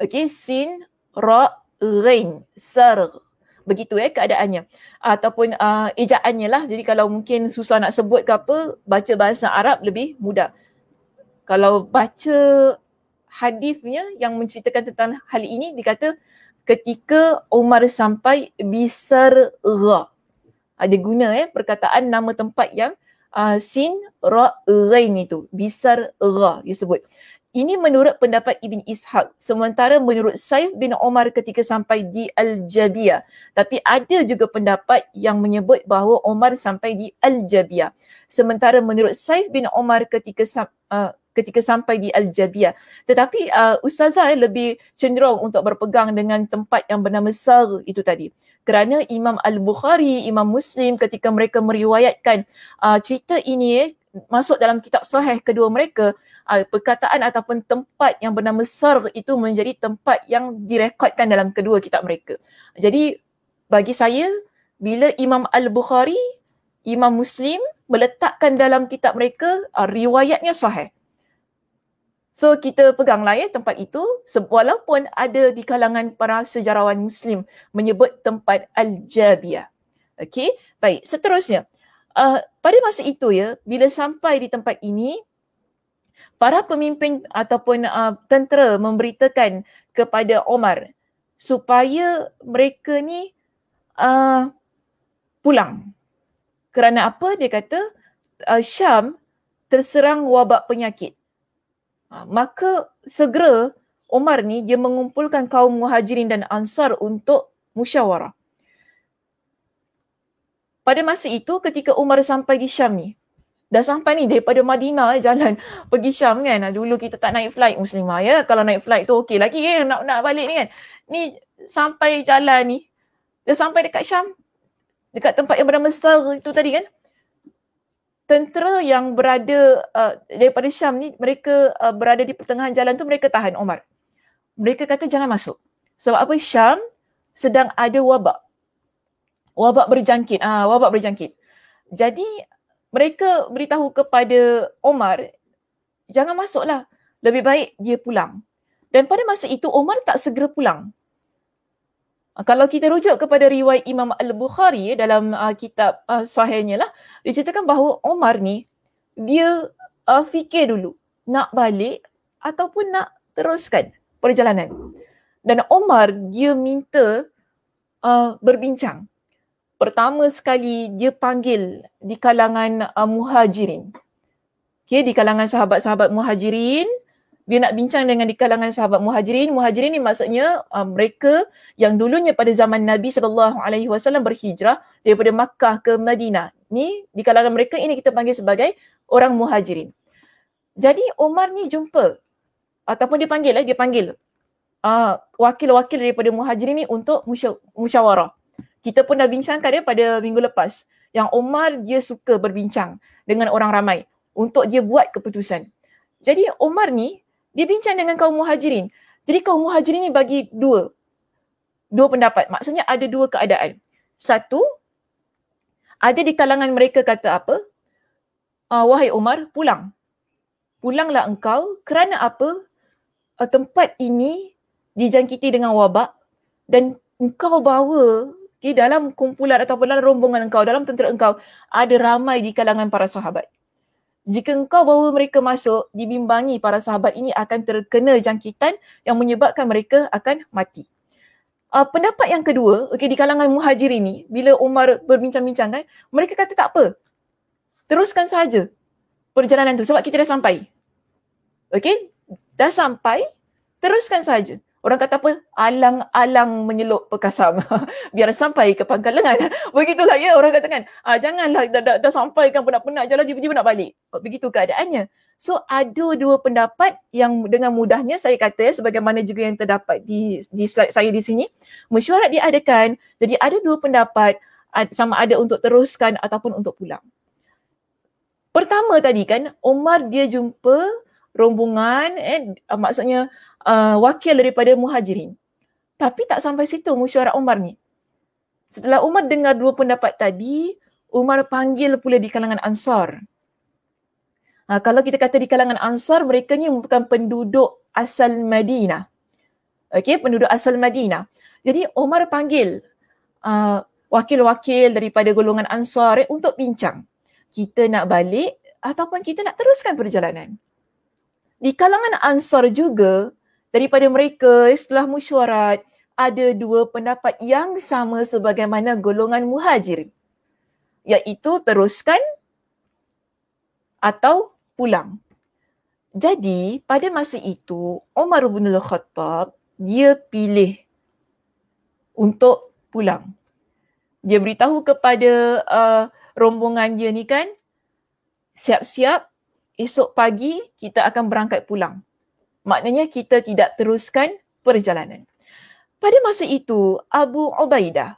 Okey, sin ra rain. Sar begitu eh keadaannya ataupun uh, ejaannya lah jadi kalau mungkin susah nak sebut ke apa baca bahasa Arab lebih mudah kalau baca hadisnya yang menceritakan tentang hal ini dikata ketika Umar sampai Bisar Ra ada guna eh perkataan nama tempat yang uh, sin ra ghain itu bisar ra disebut ini menurut pendapat Ibn Ishaq. Sementara menurut Saif bin Omar ketika sampai di Al-Jabiyah. Tapi ada juga pendapat yang menyebut bahawa Omar sampai di Al-Jabiyah. Sementara menurut Saif bin Omar ketika uh, ketika sampai di Al-Jabiyah. Tetapi uh, Ustazah eh, lebih cenderung untuk berpegang dengan tempat yang bernama Sar itu tadi. Kerana Imam Al-Bukhari, Imam Muslim ketika mereka meriwayatkan uh, cerita ini eh, masuk dalam kitab sahih kedua mereka, uh, perkataan ataupun tempat yang bernama sar itu menjadi tempat yang direkodkan dalam kedua kitab mereka. Jadi bagi saya bila Imam Al-Bukhari, Imam Muslim meletakkan dalam kitab mereka uh, riwayatnya sahih. So kita peganglah ya tempat itu walaupun ada di kalangan para sejarawan Muslim menyebut tempat Al-Jabiyah. Okey, baik. Seterusnya, uh, pada masa itu ya, bila sampai di tempat ini, para pemimpin ataupun uh, tentera memberitakan kepada Omar supaya mereka ni uh, pulang. Kerana apa? Dia kata uh, Syam terserang wabak penyakit. Uh, maka segera Omar ni dia mengumpulkan kaum muhajirin dan ansar untuk musyawarah. Pada masa itu ketika Umar sampai di Syam ni, dah sampai ni daripada Madinah eh, jalan pergi Syam kan. Dulu kita tak naik flight Muslimah ya. Kalau naik flight tu okey lagi ya eh, nak nak balik ni kan. Ni sampai jalan ni dah sampai dekat Syam dekat tempat yang bernama Sar itu tadi kan. Tentera yang berada uh, daripada Syam ni mereka uh, berada di pertengahan jalan tu mereka tahan Omar. Mereka kata jangan masuk. Sebab apa Syam sedang ada wabak. Wabak berjangkit. Ah ha, wabak berjangkit. Jadi mereka beritahu kepada Omar jangan masuklah lebih baik dia pulang dan pada masa itu Omar tak segera pulang ah, kalau kita rujuk kepada riwayat Imam Al-Bukhari eh, dalam uh, kitab uh, sahihnya lah diceritakan bahawa Omar ni dia uh, fikir dulu nak balik ataupun nak teruskan perjalanan dan Omar dia minta uh, berbincang pertama sekali dia panggil di kalangan uh, muhajirin. Okay, di kalangan sahabat-sahabat muhajirin, dia nak bincang dengan di kalangan sahabat muhajirin. Muhajirin ni maksudnya uh, mereka yang dulunya pada zaman Nabi sallallahu alaihi wasallam berhijrah daripada Makkah ke Madinah. Ni di kalangan mereka ini kita panggil sebagai orang muhajirin. Jadi Umar ni jumpa ataupun dia panggil lah, dia panggil uh, wakil-wakil daripada muhajirin ni untuk musyawarah kita pun dah bincangkan dia pada minggu lepas yang Omar dia suka berbincang dengan orang ramai untuk dia buat keputusan. Jadi Omar ni dia bincang dengan kaum muhajirin. Jadi kaum muhajirin ni bagi dua dua pendapat. Maksudnya ada dua keadaan. Satu ada di kalangan mereka kata apa? Uh, wahai Omar, pulang. Pulanglah engkau kerana apa? Uh, tempat ini dijangkiti dengan wabak dan engkau bawa okay, dalam kumpulan ataupun dalam rombongan engkau, dalam tentera engkau, ada ramai di kalangan para sahabat. Jika engkau bawa mereka masuk, dibimbangi para sahabat ini akan terkena jangkitan yang menyebabkan mereka akan mati. Uh, pendapat yang kedua, okay, di kalangan muhajir ini, bila Umar berbincang-bincang kan, mereka kata tak apa. Teruskan saja perjalanan tu sebab kita dah sampai. Okay? Dah sampai, teruskan saja orang kata apa alang-alang menyeluk pekasam biar sampai ke pangkal lengan begitulah ya orang kata kan ah janganlah dah, dah, dah sampai kan penat-penat jalan jiwa nak balik oh, begitu keadaannya so ada dua pendapat yang dengan mudahnya saya kata ya, sebagaimana juga yang terdapat di di slide saya di sini mesyuarat diadakan jadi ada dua pendapat sama ada untuk teruskan ataupun untuk pulang pertama tadi kan Omar dia jumpa rombongan eh, ah, maksudnya uh, wakil daripada muhajirin. Tapi tak sampai situ musyawarah Umar ni. Setelah Umar dengar dua pendapat tadi, Umar panggil pula di kalangan Ansar. Ha, kalau kita kata di kalangan Ansar, mereka ni bukan penduduk asal Madinah. Okey, penduduk asal Madinah. Jadi Umar panggil uh, wakil-wakil daripada golongan Ansar eh, untuk bincang. Kita nak balik ataupun kita nak teruskan perjalanan di kalangan ansar juga daripada mereka setelah musyarat ada dua pendapat yang sama sebagaimana golongan muhajir iaitu teruskan atau pulang. Jadi pada masa itu Omar bin Al-Khattab dia pilih untuk pulang. Dia beritahu kepada uh, rombongan dia ni kan siap-siap esok pagi kita akan berangkat pulang. Maknanya kita tidak teruskan perjalanan. Pada masa itu, Abu Ubaidah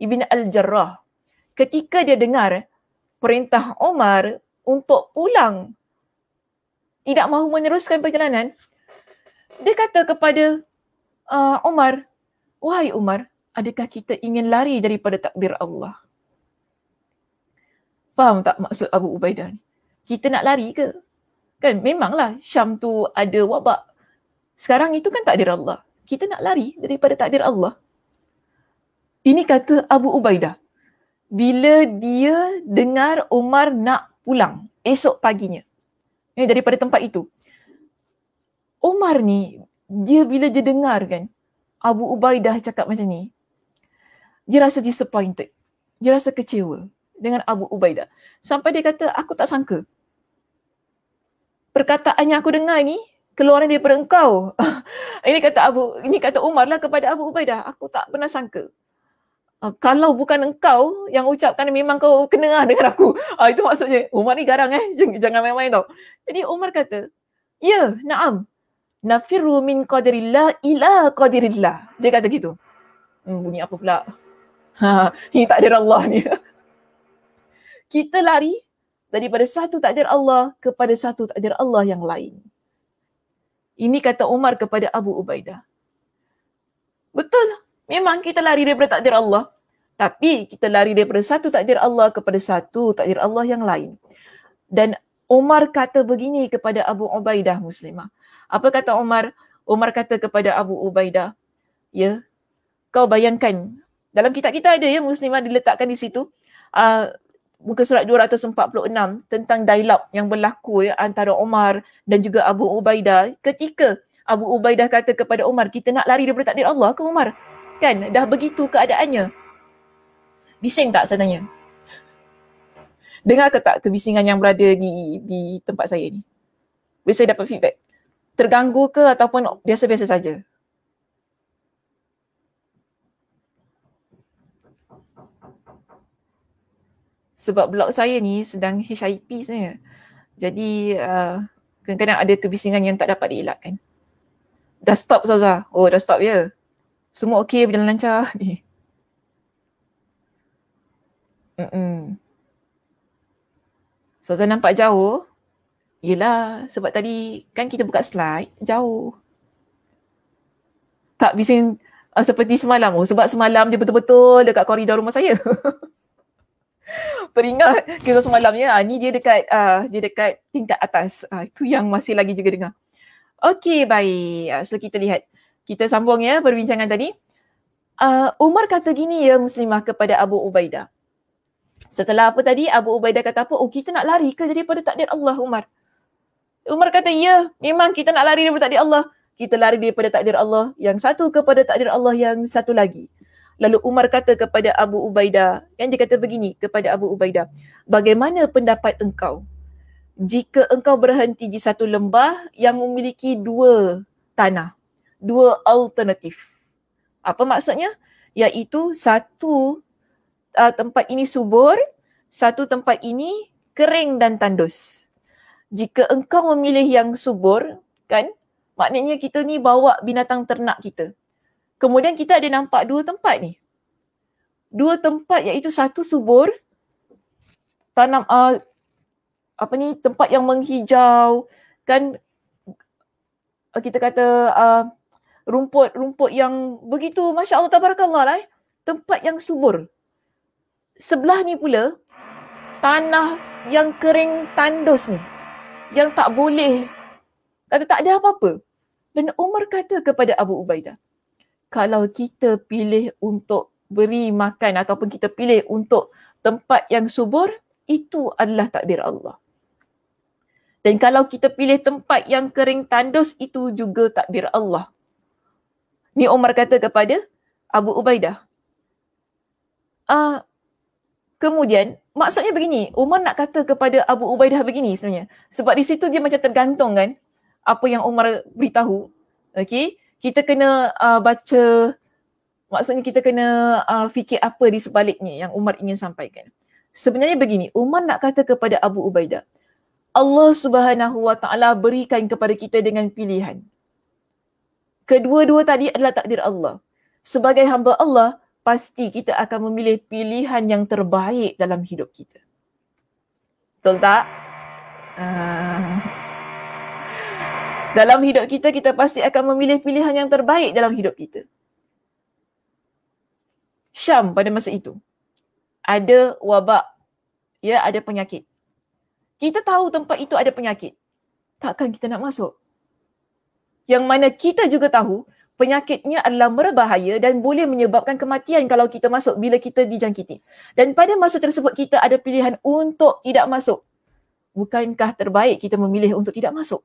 Ibn Al-Jarrah ketika dia dengar perintah Omar untuk pulang tidak mahu meneruskan perjalanan, dia kata kepada uh, Umar, Wahai Omar, adakah kita ingin lari daripada takbir Allah? Faham tak maksud Abu Ubaidah kita nak lari ke? Kan memanglah Syam tu ada wabak. Sekarang itu kan takdir Allah. Kita nak lari daripada takdir Allah. Ini kata Abu Ubaidah. Bila dia dengar Omar nak pulang esok paginya. Ini eh, daripada tempat itu. Omar ni, dia bila dia dengar kan Abu Ubaidah cakap macam ni. Dia rasa disappointed. Dia rasa kecewa dengan Abu Ubaidah. Sampai dia kata, aku tak sangka perkataan yang aku dengar ni keluaran daripada engkau. ini kata Abu, ini kata Umar lah kepada Abu Ubaidah. Aku tak pernah sangka. Uh, kalau bukan engkau yang ucapkan memang kau kena lah dengan aku. Uh, itu maksudnya Umar ni garang eh. Jangan main-main tau. Jadi Umar kata, ya na'am. Nafirru min qadirillah ila qadirillah. Dia kata gitu. Hmm, bunyi apa pula? Ha, ini ada Allah ni. Kita lari daripada satu takdir Allah kepada satu takdir Allah yang lain. Ini kata Umar kepada Abu Ubaidah. Betul, memang kita lari daripada takdir Allah. Tapi kita lari daripada satu takdir Allah kepada satu takdir Allah yang lain. Dan Umar kata begini kepada Abu Ubaidah Muslimah. Apa kata Umar? Umar kata kepada Abu Ubaidah, ya, kau bayangkan, dalam kitab kita ada ya Muslimah diletakkan di situ, uh, muka surat 246 tentang dialog yang berlaku ya, antara Omar dan juga Abu Ubaidah ketika Abu Ubaidah kata kepada Omar kita nak lari daripada takdir Allah ke Omar Kan? Dah begitu keadaannya. Bising tak saya tanya? Dengar ke tak kebisingan yang berada di, di tempat saya ni? Boleh saya dapat feedback. Terganggu ke ataupun biasa-biasa saja? sebab blog saya ni sedang HIP sebenarnya. Jadi uh, kadang-kadang ada kebisingan yang tak dapat dielakkan. Dah stop Zaza? Oh dah stop ya? Semua okey berjalan lancar? Ni. Mm-mm. Zaza nampak jauh? Yelah sebab tadi kan kita buka slide jauh. Tak bising uh, seperti semalam. Oh sebab semalam dia betul-betul dekat koridor rumah saya. Peringat kisah semalam ya. Ah, ni dia dekat ah, dia dekat tingkat atas. Ah, itu yang masih lagi juga dengar. Okey, baik. Ah, so kita lihat. Kita sambung ya perbincangan tadi. Uh, Umar kata gini ya Muslimah kepada Abu Ubaidah. Setelah apa tadi Abu Ubaidah kata apa? Oh kita nak lari ke daripada takdir Allah Umar? Umar kata ya memang kita nak lari daripada takdir Allah. Kita lari daripada takdir Allah yang satu kepada takdir Allah yang satu lagi. Lalu Umar kata kepada Abu Ubaidah, yang dia kata begini kepada Abu Ubaidah, bagaimana pendapat engkau? Jika engkau berhenti di satu lembah yang memiliki dua tanah, dua alternatif. Apa maksudnya? Iaitu satu uh, tempat ini subur, satu tempat ini kering dan tandus. Jika engkau memilih yang subur, kan? Maknanya kita ni bawa binatang ternak kita. Kemudian kita ada nampak dua tempat ni. Dua tempat iaitu satu subur tanam uh, apa ni tempat yang menghijau kan uh, kita kata rumput-rumput uh, yang begitu masya-Allah tabarakallah lah eh. tempat yang subur. Sebelah ni pula tanah yang kering tandus ni yang tak boleh kata tak ada apa-apa. Dan Umar kata kepada Abu Ubaidah, kalau kita pilih untuk beri makan ataupun kita pilih untuk tempat yang subur, itu adalah takdir Allah. Dan kalau kita pilih tempat yang kering tandus, itu juga takdir Allah. Ni Umar kata kepada Abu Ubaidah. Uh, kemudian, maksudnya begini, Umar nak kata kepada Abu Ubaidah begini sebenarnya. Sebab di situ dia macam tergantung kan apa yang Umar beritahu. okay? kita kena uh, baca maksudnya kita kena uh, fikir apa di sebaliknya yang Umar ingin sampaikan. Sebenarnya begini, Umar nak kata kepada Abu Ubaidah, Allah Subhanahu Wa Taala berikan kepada kita dengan pilihan. Kedua-dua tadi adalah takdir Allah. Sebagai hamba Allah, pasti kita akan memilih pilihan yang terbaik dalam hidup kita. Betul tak? Uh... Dalam hidup kita, kita pasti akan memilih pilihan yang terbaik dalam hidup kita. Syam pada masa itu. Ada wabak. Ya, ada penyakit. Kita tahu tempat itu ada penyakit. Takkan kita nak masuk? Yang mana kita juga tahu penyakitnya adalah merbahaya dan boleh menyebabkan kematian kalau kita masuk bila kita dijangkiti. Dan pada masa tersebut kita ada pilihan untuk tidak masuk. Bukankah terbaik kita memilih untuk tidak masuk?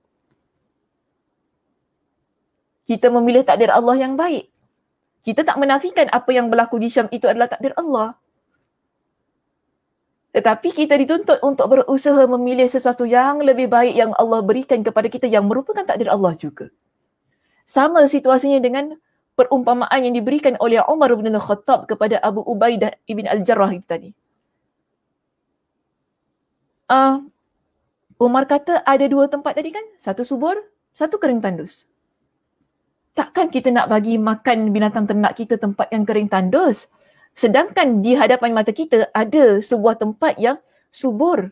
kita memilih takdir Allah yang baik. Kita tak menafikan apa yang berlaku di Syam itu adalah takdir Allah. Tetapi kita dituntut untuk berusaha memilih sesuatu yang lebih baik yang Allah berikan kepada kita yang merupakan takdir Allah juga. Sama situasinya dengan perumpamaan yang diberikan oleh Umar bin Al-Khattab kepada Abu Ubaidah ibn Al-Jarrah itu tadi. Uh, Umar kata ada dua tempat tadi kan? Satu subur, satu kering tandus takkan kita nak bagi makan binatang ternak kita tempat yang kering tandus sedangkan di hadapan mata kita ada sebuah tempat yang subur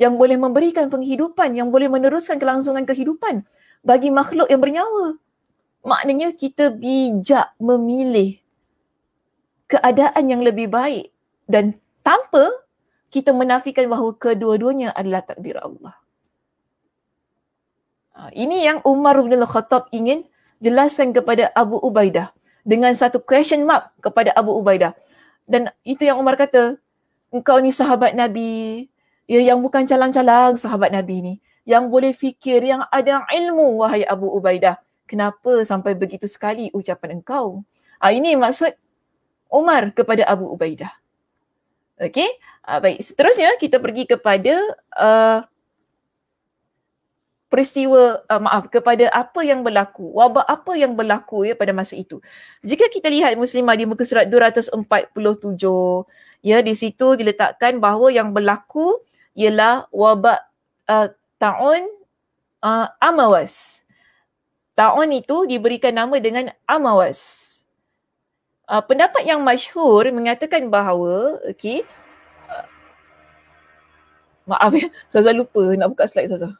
yang boleh memberikan penghidupan yang boleh meneruskan kelangsungan kehidupan bagi makhluk yang bernyawa maknanya kita bijak memilih keadaan yang lebih baik dan tanpa kita menafikan bahawa kedua-duanya adalah takdir Allah. Ha, ini yang Umar bin Al-Khattab ingin jelaskan kepada Abu Ubaidah dengan satu question mark kepada Abu Ubaidah. Dan itu yang Umar kata, engkau ni sahabat Nabi, ya yang bukan calang-calang sahabat Nabi ni, yang boleh fikir, yang ada ilmu wahai Abu Ubaidah. Kenapa sampai begitu sekali ucapan engkau? Ha, ini maksud Umar kepada Abu Ubaidah. Okey, ha, baik. Seterusnya kita pergi kepada uh, peristiwa uh, maaf kepada apa yang berlaku wabak apa yang berlaku ya pada masa itu jika kita lihat muslimah di muka surat 247 ya di situ diletakkan bahawa yang berlaku ialah wabak uh, taun uh, amawas taun itu diberikan nama dengan amawas uh, pendapat yang masyhur mengatakan bahawa okey uh, maaf ya saya lupa nak buka slide saya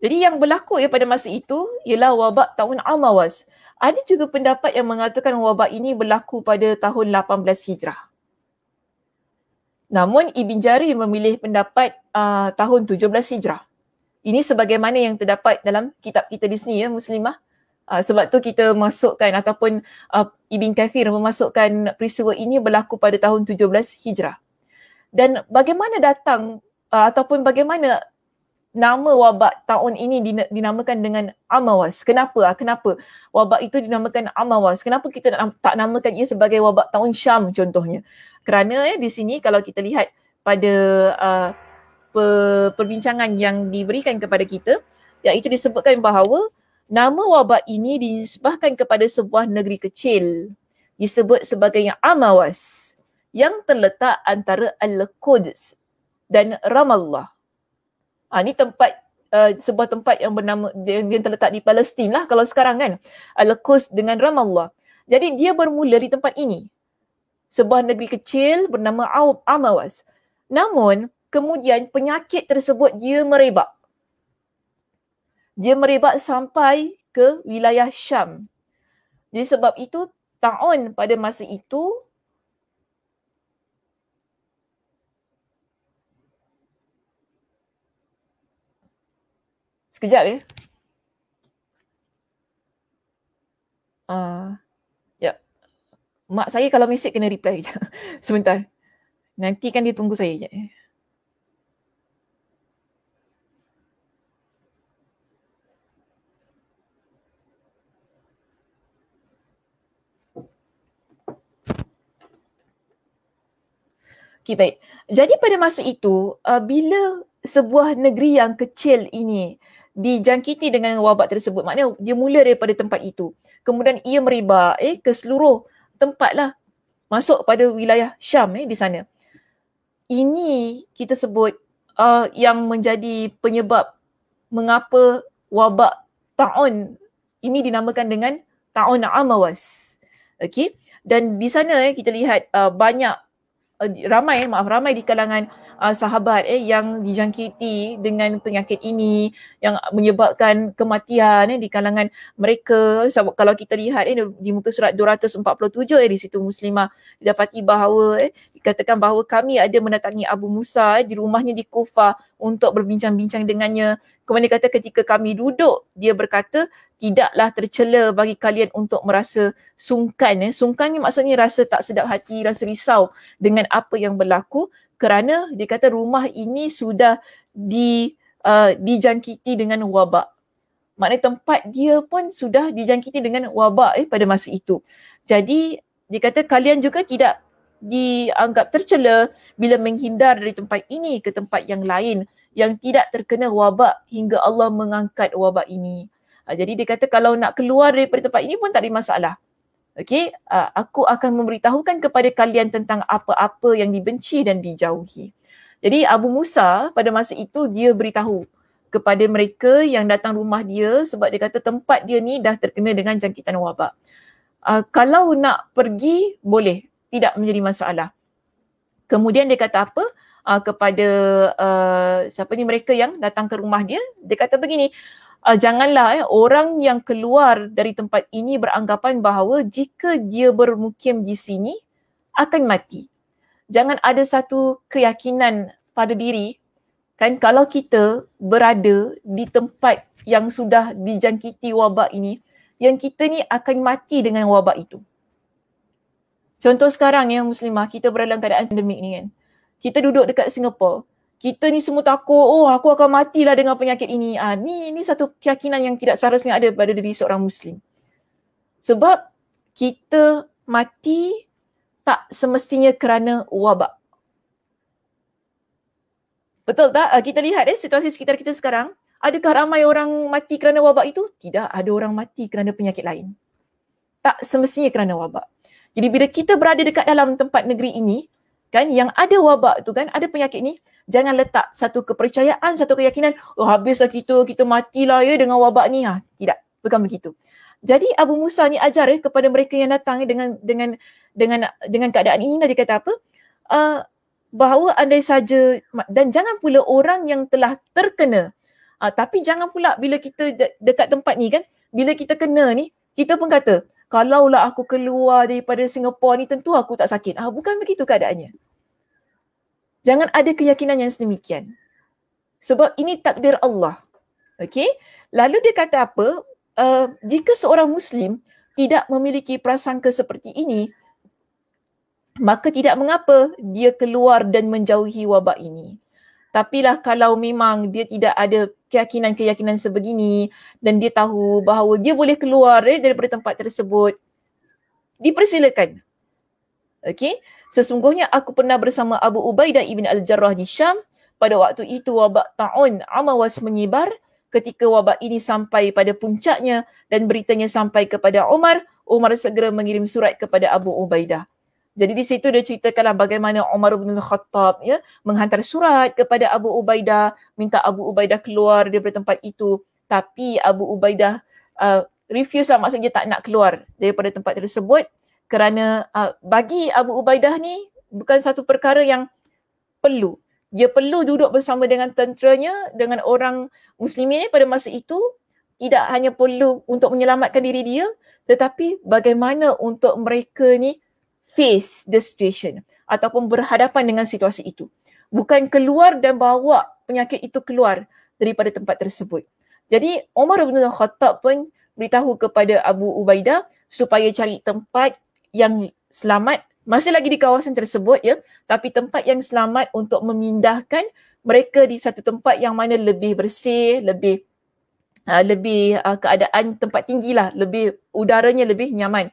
Jadi yang berlaku ya pada masa itu ialah wabak tahun Amawas. Ada juga pendapat yang mengatakan wabak ini berlaku pada tahun 18 Hijrah. Namun Ibn Jari memilih pendapat uh, tahun 17 Hijrah. Ini sebagaimana yang terdapat dalam kitab kita di sini ya Muslimah. Uh, sebab tu kita masukkan ataupun uh, Ibn Kathir memasukkan peristiwa ini berlaku pada tahun 17 Hijrah. Dan bagaimana datang uh, ataupun bagaimana nama wabak tahun ini dinamakan dengan Amawas. Kenapa? Ah, kenapa wabak itu dinamakan Amawas? Kenapa kita tak namakan ia sebagai wabak tahun Syam contohnya? Kerana eh, di sini kalau kita lihat pada uh, perbincangan yang diberikan kepada kita iaitu disebutkan bahawa nama wabak ini disebahkan kepada sebuah negeri kecil disebut sebagai Amawas yang terletak antara Al-Quds dan Ramallah ha, ni tempat Uh, sebuah tempat yang bernama yang, yang terletak di Palestin lah kalau sekarang kan Al-Quds uh, dengan Ramallah. Jadi dia bermula di tempat ini. Sebuah negeri kecil bernama Aub Amawas. Namun kemudian penyakit tersebut dia merebak. Dia merebak sampai ke wilayah Syam. Jadi sebab itu Ta'un pada masa itu Sekejap ya. Uh, ah. ya. Yeah. Mak saya kalau mesej kena reply je. Sebentar. Nanti kan dia tunggu saya je. Okay, baik. Jadi pada masa itu, uh, bila sebuah negeri yang kecil ini dijangkiti dengan wabak tersebut. Maknanya dia mula daripada tempat itu. Kemudian ia meribak eh, ke seluruh tempatlah masuk pada wilayah Syam eh, di sana. Ini kita sebut uh, yang menjadi penyebab mengapa wabak ta'un ini dinamakan dengan ta'un amawas. Okey. Dan di sana eh, kita lihat uh, banyak Eh, ramai eh, maaf ramai di kalangan uh, sahabat eh yang dijangkiti dengan penyakit ini yang menyebabkan kematian eh di kalangan mereka sebab kalau kita lihat eh di muka surat 247 eh di situ muslimah dapati bahawa eh dikatakan bahawa kami ada mendatangi Abu Musa eh, di rumahnya di Kufa untuk berbincang-bincang dengannya. Kemudian dia kata ketika kami duduk, dia berkata tidaklah tercela bagi kalian untuk merasa sungkan. Eh. Sungkan ni maksudnya rasa tak sedap hati, rasa risau dengan apa yang berlaku kerana dia kata rumah ini sudah di uh, dijangkiti dengan wabak. Maknanya tempat dia pun sudah dijangkiti dengan wabak eh, pada masa itu. Jadi dia kata kalian juga tidak dianggap tercela bila menghindar dari tempat ini ke tempat yang lain yang tidak terkena wabak hingga Allah mengangkat wabak ini. Ha, jadi dia kata kalau nak keluar daripada tempat ini pun tak ada masalah. Okey, ha, aku akan memberitahukan kepada kalian tentang apa-apa yang dibenci dan dijauhi. Jadi Abu Musa pada masa itu dia beritahu kepada mereka yang datang rumah dia sebab dia kata tempat dia ni dah terkena dengan jangkitan wabak. Uh, kalau nak pergi boleh tidak menjadi masalah. Kemudian dia kata apa? Uh, kepada uh, siapa ni mereka yang datang ke rumah dia, dia kata begini, uh, janganlah eh, orang yang keluar dari tempat ini beranggapan bahawa jika dia bermukim di sini akan mati. Jangan ada satu keyakinan pada diri kan kalau kita berada di tempat yang sudah dijangkiti wabak ini yang kita ni akan mati dengan wabak itu. Contoh sekarang ya Muslimah, kita berada dalam keadaan pandemik ni kan. Kita duduk dekat Singapore, kita ni semua takut, oh aku akan matilah dengan penyakit ini. Ah, ni, ini satu keyakinan yang tidak seharusnya ada pada diri seorang Muslim. Sebab kita mati tak semestinya kerana wabak. Betul tak? Ah, kita lihat eh, situasi sekitar kita sekarang. Adakah ramai orang mati kerana wabak itu? Tidak ada orang mati kerana penyakit lain. Tak semestinya kerana wabak. Jadi bila kita berada dekat dalam tempat negeri ini, kan yang ada wabak tu kan, ada penyakit ni, jangan letak satu kepercayaan, satu keyakinan, oh habislah kita, kita matilah ya dengan wabak ni. Ha, tidak, bukan begitu. Jadi Abu Musa ni ajar eh, kepada mereka yang datang eh, dengan dengan dengan dengan keadaan ini dia kata apa? Uh, bahawa andai saja dan jangan pula orang yang telah terkena uh, tapi jangan pula bila kita de- dekat tempat ni kan bila kita kena ni kita pun kata kalaulah aku keluar daripada Singapura ni tentu aku tak sakit. Ah bukan begitu keadaannya. Jangan ada keyakinan yang sedemikian. Sebab ini takdir Allah. Okey? Lalu dia kata apa? Uh, jika seorang muslim tidak memiliki prasangka seperti ini, maka tidak mengapa dia keluar dan menjauhi wabak ini. Tapi lah kalau memang dia tidak ada keyakinan-keyakinan sebegini dan dia tahu bahawa dia boleh keluar eh, daripada tempat tersebut dipersilakan okey sesungguhnya aku pernah bersama Abu Ubaidah ibn al-Jarrah di Syam pada waktu itu wabak taun amawas menyebar ketika wabak ini sampai pada puncaknya dan beritanya sampai kepada Umar Umar segera mengirim surat kepada Abu Ubaidah jadi di situ dia ceritakanlah bagaimana Umar bin Khattab ya menghantar surat kepada Abu Ubaidah minta Abu Ubaidah keluar daripada tempat itu tapi Abu Ubaidah uh, refuse lah maksudnya tak nak keluar daripada tempat tersebut kerana uh, bagi Abu Ubaidah ni bukan satu perkara yang perlu dia perlu duduk bersama dengan tenteranya dengan orang muslimin ni pada masa itu tidak hanya perlu untuk menyelamatkan diri dia tetapi bagaimana untuk mereka ni face the situation ataupun berhadapan dengan situasi itu. Bukan keluar dan bawa penyakit itu keluar daripada tempat tersebut. Jadi Omar bin Khattab pun beritahu kepada Abu Ubaidah supaya cari tempat yang selamat masih lagi di kawasan tersebut ya tapi tempat yang selamat untuk memindahkan mereka di satu tempat yang mana lebih bersih, lebih uh, lebih uh, keadaan tempat tinggilah, lebih udaranya lebih nyaman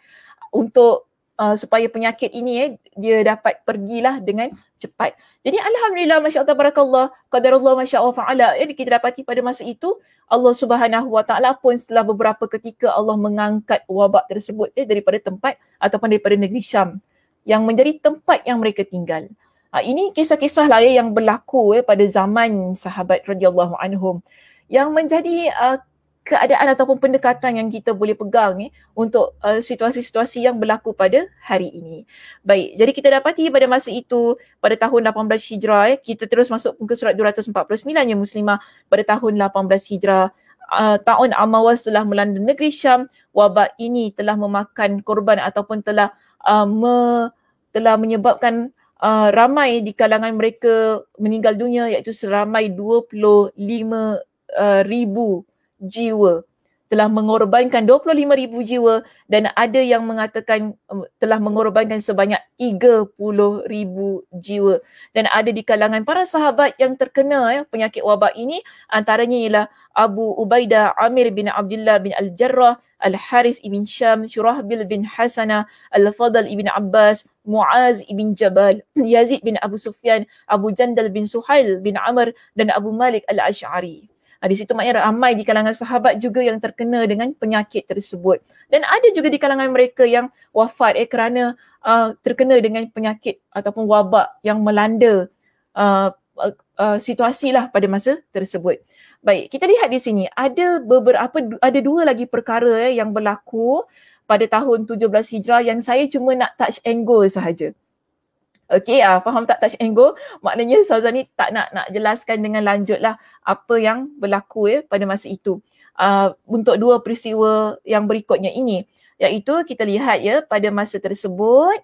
untuk uh, supaya penyakit ini eh, dia dapat pergilah dengan cepat. Jadi alhamdulillah masya-Allah tabarakallah qadarullah masya-Allah fa'ala ya, jadi kita dapati pada masa itu Allah Subhanahu wa taala pun setelah beberapa ketika Allah mengangkat wabak tersebut eh, daripada tempat ataupun daripada negeri Syam yang menjadi tempat yang mereka tinggal. Ha, ini kisah-kisah lah eh, yang berlaku eh, pada zaman sahabat radhiyallahu anhum yang menjadi uh, keadaan ataupun pendekatan yang kita boleh pegang ni eh, untuk uh, situasi-situasi yang berlaku pada hari ini. Baik, jadi kita dapati pada masa itu pada tahun 18 Hijrah eh, kita terus masuk ke surat 249 ya muslimah pada tahun 18 Hijrah Uh, tahun Amawas telah melanda negeri Syam wabak ini telah memakan korban ataupun telah uh, me, telah menyebabkan uh, ramai di kalangan mereka meninggal dunia iaitu seramai 25 uh, ribu jiwa telah mengorbankan 25,000 jiwa dan ada yang mengatakan um, telah mengorbankan sebanyak 30,000 jiwa dan ada di kalangan para sahabat yang terkena ya, penyakit wabak ini antaranya ialah Abu Ubaidah Amir bin Abdullah bin Al-Jarrah Al-Haris ibn Syam, Syurahbil bin Hasana Al-Fadl ibn Abbas, Muaz ibn Jabal, Yazid bin Abu Sufyan, Abu Jandal bin Suhail bin Amr dan Abu Malik Al-Ash'ari. Ah, di situ maknanya ramai di kalangan sahabat juga yang terkena dengan penyakit tersebut. Dan ada juga di kalangan mereka yang wafat eh, kerana uh, terkena dengan penyakit ataupun wabak yang melanda uh, ah, uh, uh, situasi lah pada masa tersebut. Baik, kita lihat di sini ada beberapa, ada dua lagi perkara eh, yang berlaku pada tahun 17 Hijrah yang saya cuma nak touch angle sahaja. Okay, uh, ah, faham tak touch and go? Maknanya Sazan ni tak nak nak jelaskan dengan lanjut lah apa yang berlaku eh, pada masa itu. Uh, untuk dua peristiwa yang berikutnya ini, iaitu kita lihat ya pada masa tersebut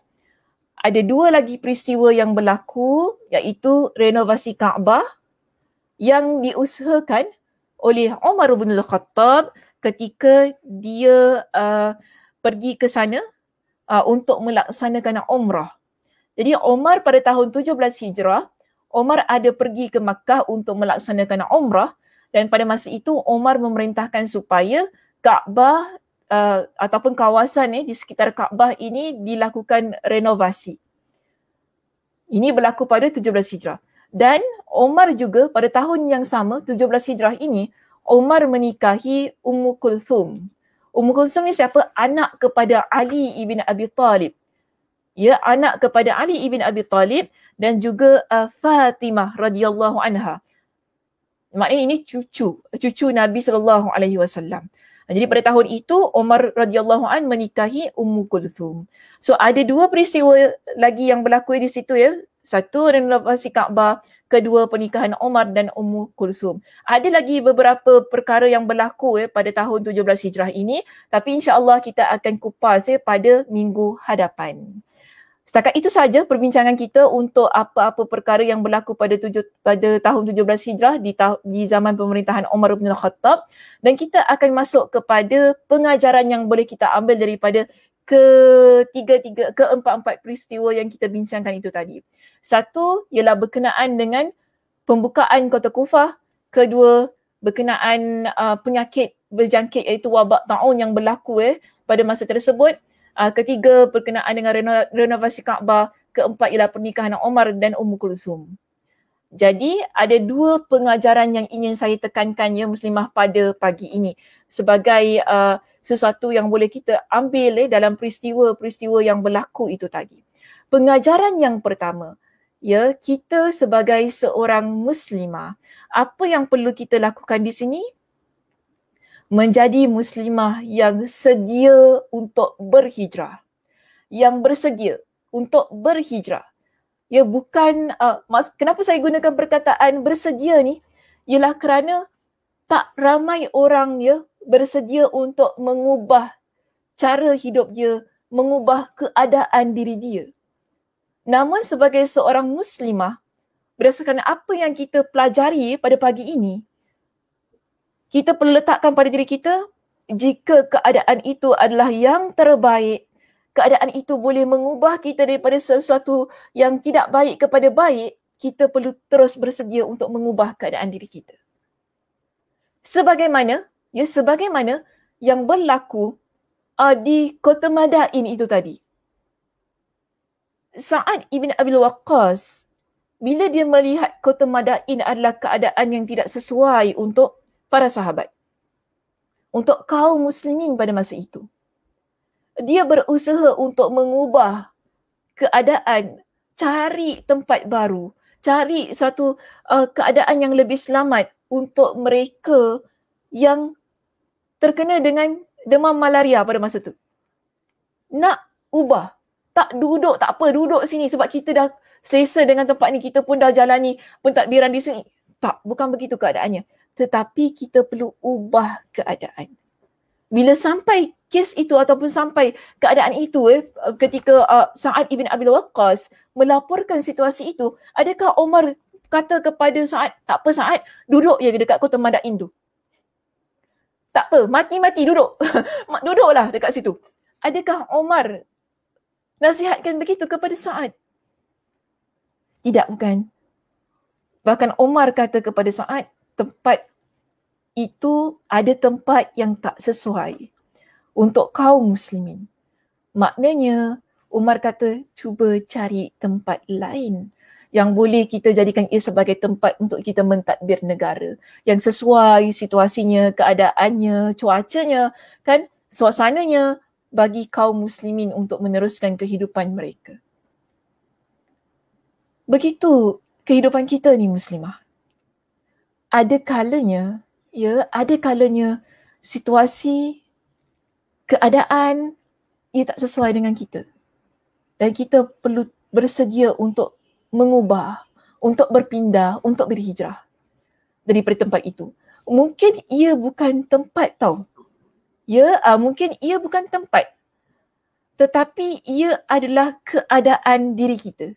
ada dua lagi peristiwa yang berlaku iaitu renovasi Kaabah yang diusahakan oleh Umar bin Al-Khattab ketika dia uh, pergi ke sana uh, untuk melaksanakan umrah. Jadi Omar pada tahun 17 Hijrah, Omar ada pergi ke Makkah untuk melaksanakan umrah dan pada masa itu Omar memerintahkan supaya Kaabah uh, ataupun kawasan ni eh, di sekitar Kaabah ini dilakukan renovasi. Ini berlaku pada 17 Hijrah. Dan Omar juga pada tahun yang sama 17 Hijrah ini Omar menikahi Ummu Kulthum. Ummu Kulthum ni siapa? Anak kepada Ali ibn Abi Talib ya anak kepada Ali ibn Abi Talib dan juga uh, Fatimah radhiyallahu anha. Maknanya ini cucu, cucu Nabi sallallahu alaihi wasallam. Jadi pada tahun itu Umar radhiyallahu an menikahi Ummu Kulthum. So ada dua peristiwa lagi yang berlaku di situ ya. Satu renovasi Kaabah, kedua pernikahan Umar dan Ummu Kulthum. Ada lagi beberapa perkara yang berlaku ya pada tahun 17 Hijrah ini, tapi insya-Allah kita akan kupas ya pada minggu hadapan. Setakat itu sahaja perbincangan kita untuk apa-apa perkara yang berlaku pada tujuh, pada tahun 17 Hijrah di, ta, di zaman pemerintahan Omar bin Khattab dan kita akan masuk kepada pengajaran yang boleh kita ambil daripada ke tiga tiga keempat-empat peristiwa yang kita bincangkan itu tadi. Satu ialah berkenaan dengan pembukaan kota Kufah, kedua berkenaan uh, penyakit berjangkit iaitu wabak taun yang berlaku eh pada masa tersebut Uh, ketiga berkenaan dengan reno- renovasi Kaabah. Keempat ialah pernikahan Omar dan Ummu Kulsum. Jadi ada dua pengajaran yang ingin saya tekankan ya muslimah pada pagi ini sebagai uh, sesuatu yang boleh kita ambil eh, dalam peristiwa-peristiwa yang berlaku itu tadi. Pengajaran yang pertama, ya kita sebagai seorang muslimah, apa yang perlu kita lakukan di sini? menjadi muslimah yang sedia untuk berhijrah yang bersedia untuk berhijrah Ya, bukan uh, mas- kenapa saya gunakan perkataan bersedia ni ialah kerana tak ramai orang ya bersedia untuk mengubah cara hidup dia mengubah keadaan diri dia namun sebagai seorang muslimah berdasarkan apa yang kita pelajari pada pagi ini kita perlu letakkan pada diri kita jika keadaan itu adalah yang terbaik keadaan itu boleh mengubah kita daripada sesuatu yang tidak baik kepada baik kita perlu terus bersedia untuk mengubah keadaan diri kita sebagaimana ya sebagaimana yang berlaku uh, di kota Madain itu tadi saat Ibn Abil Waqqas bila dia melihat kota Madain adalah keadaan yang tidak sesuai untuk para sahabat. Untuk kaum muslimin pada masa itu. Dia berusaha untuk mengubah keadaan, cari tempat baru, cari satu uh, keadaan yang lebih selamat untuk mereka yang terkena dengan demam malaria pada masa itu. Nak ubah. Tak duduk, tak apa duduk sini sebab kita dah selesa dengan tempat ni. Kita pun dah jalani pentadbiran di sini. Tak, bukan begitu keadaannya tetapi kita perlu ubah keadaan. Bila sampai kes itu ataupun sampai keadaan itu eh, ketika uh, Sa'ad ibn Abi Waqqas melaporkan situasi itu, adakah Omar kata kepada Sa'ad, tak apa Sa'ad, duduk je dekat kota Madain tu. Tak apa, mati-mati duduk. Duduklah dekat situ. Adakah Omar nasihatkan begitu kepada Sa'ad? Tidak bukan. Bahkan Omar kata kepada Sa'ad, tempat itu ada tempat yang tak sesuai untuk kaum muslimin. Maknanya Umar kata cuba cari tempat lain yang boleh kita jadikan ia sebagai tempat untuk kita mentadbir negara yang sesuai situasinya, keadaannya, cuacanya, kan suasananya bagi kaum muslimin untuk meneruskan kehidupan mereka. Begitu kehidupan kita ni muslimah ada kalanya ya ada kalanya situasi keadaan ia tak sesuai dengan kita dan kita perlu bersedia untuk mengubah untuk berpindah untuk berhijrah dari tempat itu mungkin ia bukan tempat tau ya uh, mungkin ia bukan tempat tetapi ia adalah keadaan diri kita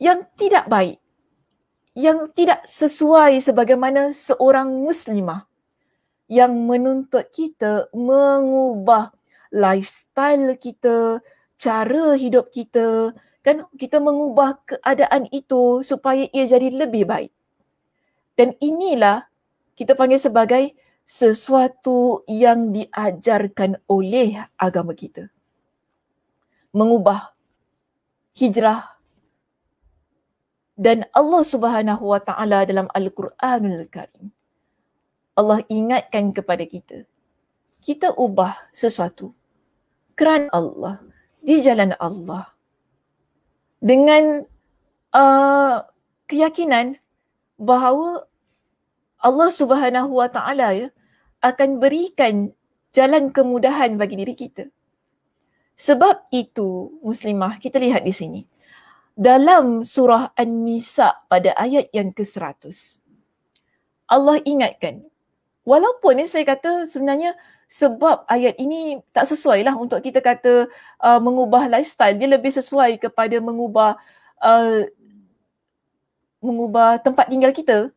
yang tidak baik yang tidak sesuai sebagaimana seorang muslimah yang menuntut kita mengubah lifestyle kita, cara hidup kita, kan kita mengubah keadaan itu supaya ia jadi lebih baik. Dan inilah kita panggil sebagai sesuatu yang diajarkan oleh agama kita. Mengubah hijrah dan Allah Subhanahu Wa Taala dalam Al-Quranul Karim. Allah ingatkan kepada kita. Kita ubah sesuatu kerana Allah, di jalan Allah. Dengan uh, keyakinan bahawa Allah Subhanahu Wa Taala ya akan berikan jalan kemudahan bagi diri kita. Sebab itu muslimah kita lihat di sini dalam surah An-Nisa pada ayat yang ke-100. Allah ingatkan, walaupun ya, saya kata sebenarnya sebab ayat ini tak sesuai lah untuk kita kata uh, mengubah lifestyle, dia lebih sesuai kepada mengubah uh, mengubah tempat tinggal kita.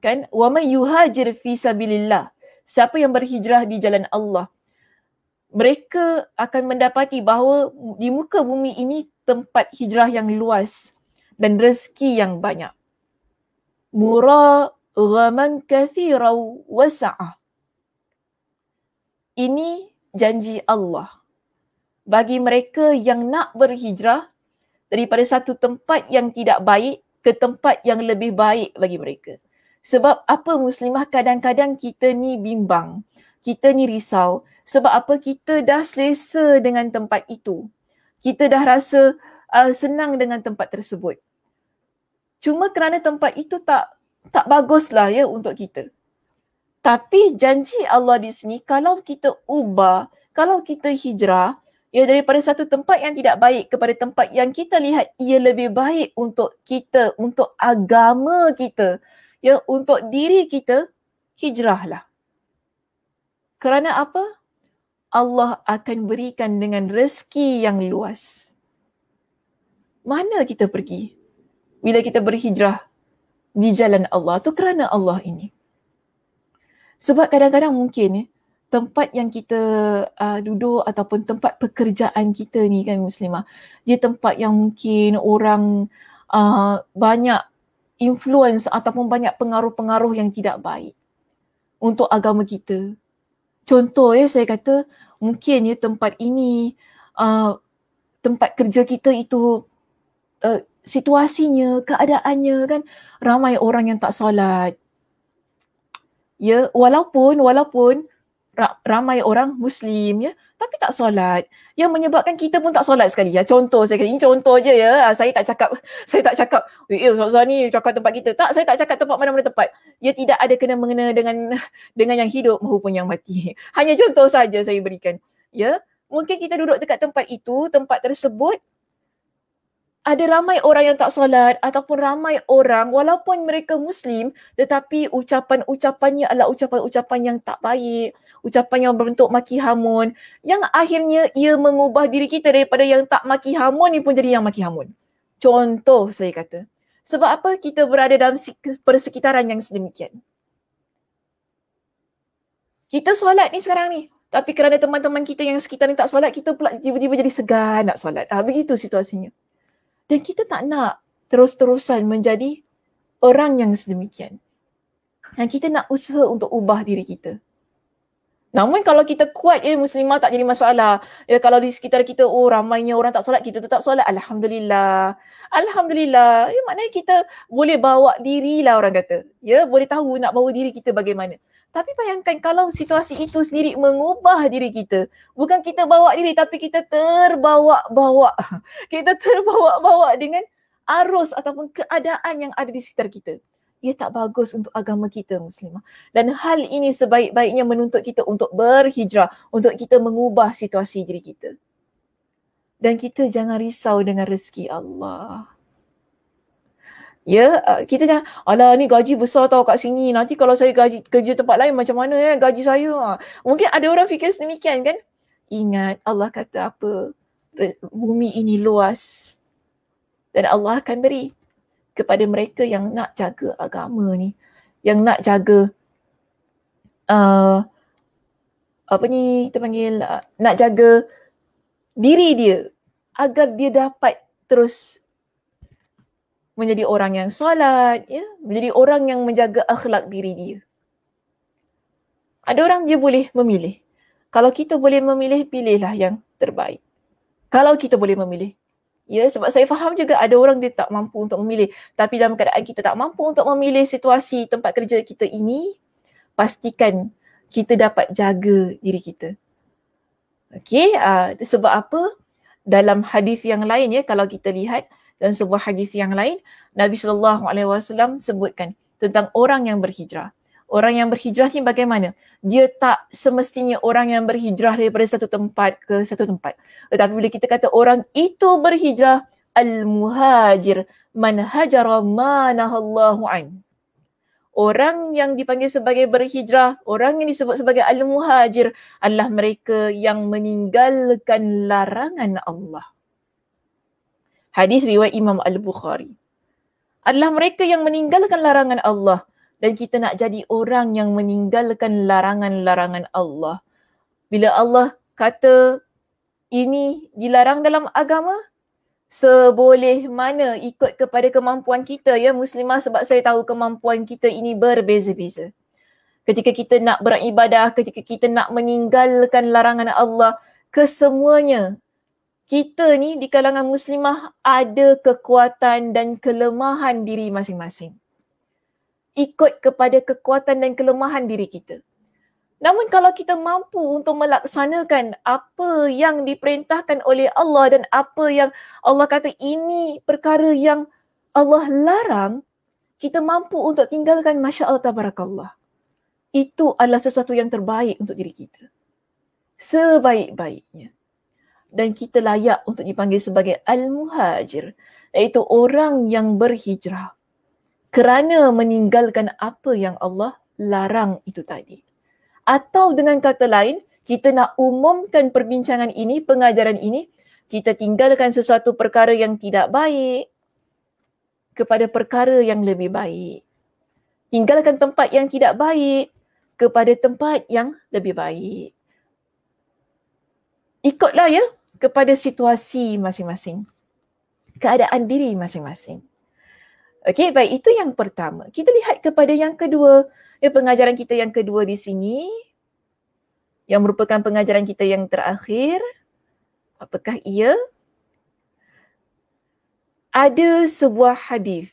Kan? وَمَنْ يُهَاجِرْ فِي سَبِلِ Siapa yang berhijrah di jalan Allah, mereka akan mendapati bahawa di muka bumi ini tempat hijrah yang luas dan rezeki yang banyak. Mura ghaman kathira wasa'ah. Ini janji Allah bagi mereka yang nak berhijrah daripada satu tempat yang tidak baik ke tempat yang lebih baik bagi mereka. Sebab apa muslimah kadang-kadang kita ni bimbang, kita ni risau, sebab apa kita dah selesa dengan tempat itu. Kita dah rasa uh, senang dengan tempat tersebut. Cuma kerana tempat itu tak tak baguslah ya untuk kita. Tapi janji Allah di sini kalau kita ubah, kalau kita hijrah ya daripada satu tempat yang tidak baik kepada tempat yang kita lihat ia lebih baik untuk kita, untuk agama kita, ya untuk diri kita, hijrahlah. Kerana apa? Allah akan berikan dengan rezeki yang luas. Mana kita pergi bila kita berhijrah di jalan Allah tu kerana Allah ini. Sebab kadang-kadang mungkin eh, tempat yang kita uh, duduk ataupun tempat pekerjaan kita ni kan muslimah dia tempat yang mungkin orang uh, banyak influence ataupun banyak pengaruh-pengaruh yang tidak baik untuk agama kita contoh ya saya kata mungkin ya tempat ini uh, tempat kerja kita itu uh, situasinya keadaannya kan ramai orang yang tak solat ya walaupun walaupun ramai orang muslim ya tapi tak solat yang menyebabkan kita pun tak solat sekali ya contoh saya ini contoh aja ya ah, saya tak cakap saya tak cakap eh, eh solat ni cakap tempat kita tak saya tak cakap tempat mana-mana tempat Ya tidak ada kena mengena dengan dengan yang hidup maupun yang mati hanya contoh saja saya berikan ya mungkin kita duduk dekat tempat itu tempat tersebut ada ramai orang yang tak solat ataupun ramai orang walaupun mereka muslim tetapi ucapan-ucapannya adalah ucapan-ucapan yang tak baik, ucapan yang berbentuk maki hamun yang akhirnya ia mengubah diri kita daripada yang tak maki hamun ni pun jadi yang maki hamun. Contoh saya kata. Sebab apa kita berada dalam persekitaran yang sedemikian? Kita solat ni sekarang ni tapi kerana teman-teman kita yang sekitar ni tak solat, kita pula tiba-tiba jadi segan nak solat. Ha, begitu situasinya dan kita tak nak terus-terusan menjadi orang yang sedemikian. Dan kita nak usaha untuk ubah diri kita. Namun kalau kita kuat ya muslimah tak jadi masalah. Ya kalau di sekitar kita oh ramainya orang tak solat kita tetap solat alhamdulillah. Alhamdulillah. Ya maknanya kita boleh bawa diri lah orang kata. Ya boleh tahu nak bawa diri kita bagaimana. Tapi bayangkan kalau situasi itu sendiri mengubah diri kita. Bukan kita bawa diri tapi kita terbawa-bawa. Kita terbawa-bawa dengan arus ataupun keadaan yang ada di sekitar kita. Ia tak bagus untuk agama kita Muslimah. Dan hal ini sebaik-baiknya menuntut kita untuk berhijrah. Untuk kita mengubah situasi diri kita. Dan kita jangan risau dengan rezeki Allah. Ya, yeah, uh, kita kan, alah ni gaji besar tau kat sini. Nanti kalau saya gaji kerja tempat lain macam mana ya eh, gaji saya? Ha, mungkin ada orang fikir demikian kan? Ingat Allah kata apa? Bumi ini luas. Dan Allah akan beri kepada mereka yang nak jaga agama ni. Yang nak jaga uh, apa ni kita panggil uh, nak jaga diri dia agar dia dapat terus menjadi orang yang solat, ya? menjadi orang yang menjaga akhlak diri dia. Ada orang dia boleh memilih. Kalau kita boleh memilih, pilihlah yang terbaik. Kalau kita boleh memilih. Ya, sebab saya faham juga ada orang dia tak mampu untuk memilih. Tapi dalam keadaan kita tak mampu untuk memilih situasi tempat kerja kita ini, pastikan kita dapat jaga diri kita. Okey, uh, sebab apa? Dalam hadis yang lain ya, kalau kita lihat, dan sebuah hadis yang lain Nabi sallallahu alaihi wasallam sebutkan tentang orang yang berhijrah. Orang yang berhijrah ni bagaimana? Dia tak semestinya orang yang berhijrah daripada satu tempat ke satu tempat. Tetapi bila kita kata orang itu berhijrah al-muhajir man hajara ma nahallahu an. Orang yang dipanggil sebagai berhijrah, orang yang disebut sebagai al-muhajir adalah mereka yang meninggalkan larangan Allah. Hadis riwayat Imam Al-Bukhari. Adalah mereka yang meninggalkan larangan Allah dan kita nak jadi orang yang meninggalkan larangan-larangan Allah. Bila Allah kata ini dilarang dalam agama, seboleh mana ikut kepada kemampuan kita ya muslimah sebab saya tahu kemampuan kita ini berbeza-beza. Ketika kita nak beribadah, ketika kita nak meninggalkan larangan Allah, kesemuanya kita ni di kalangan muslimah ada kekuatan dan kelemahan diri masing-masing. Ikut kepada kekuatan dan kelemahan diri kita. Namun kalau kita mampu untuk melaksanakan apa yang diperintahkan oleh Allah dan apa yang Allah kata ini perkara yang Allah larang, kita mampu untuk tinggalkan masya-Allah tabarakallah. Itu adalah sesuatu yang terbaik untuk diri kita. Sebaik-baiknya dan kita layak untuk dipanggil sebagai al-muhajir iaitu orang yang berhijrah kerana meninggalkan apa yang Allah larang itu tadi atau dengan kata lain kita nak umumkan perbincangan ini pengajaran ini kita tinggalkan sesuatu perkara yang tidak baik kepada perkara yang lebih baik tinggalkan tempat yang tidak baik kepada tempat yang lebih baik ikutlah ya kepada situasi masing-masing. Keadaan diri masing-masing. Okey, baik itu yang pertama. Kita lihat kepada yang kedua, ya pengajaran kita yang kedua di sini yang merupakan pengajaran kita yang terakhir. Apakah ia? Ada sebuah hadis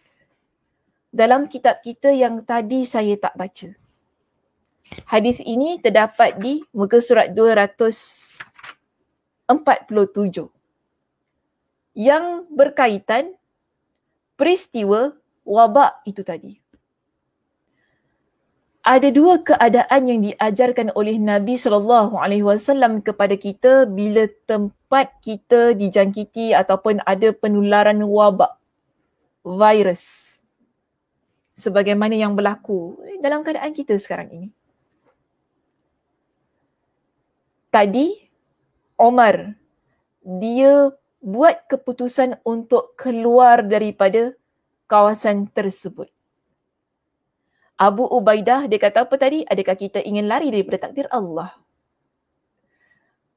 dalam kitab kita yang tadi saya tak baca. Hadis ini terdapat di muka surat 47 yang berkaitan peristiwa wabak itu tadi. Ada dua keadaan yang diajarkan oleh Nabi sallallahu alaihi wasallam kepada kita bila tempat kita dijangkiti ataupun ada penularan wabak virus sebagaimana yang berlaku dalam keadaan kita sekarang ini. Tadi Omar dia buat keputusan untuk keluar daripada kawasan tersebut. Abu Ubaidah dia kata apa tadi? Adakah kita ingin lari daripada takdir Allah?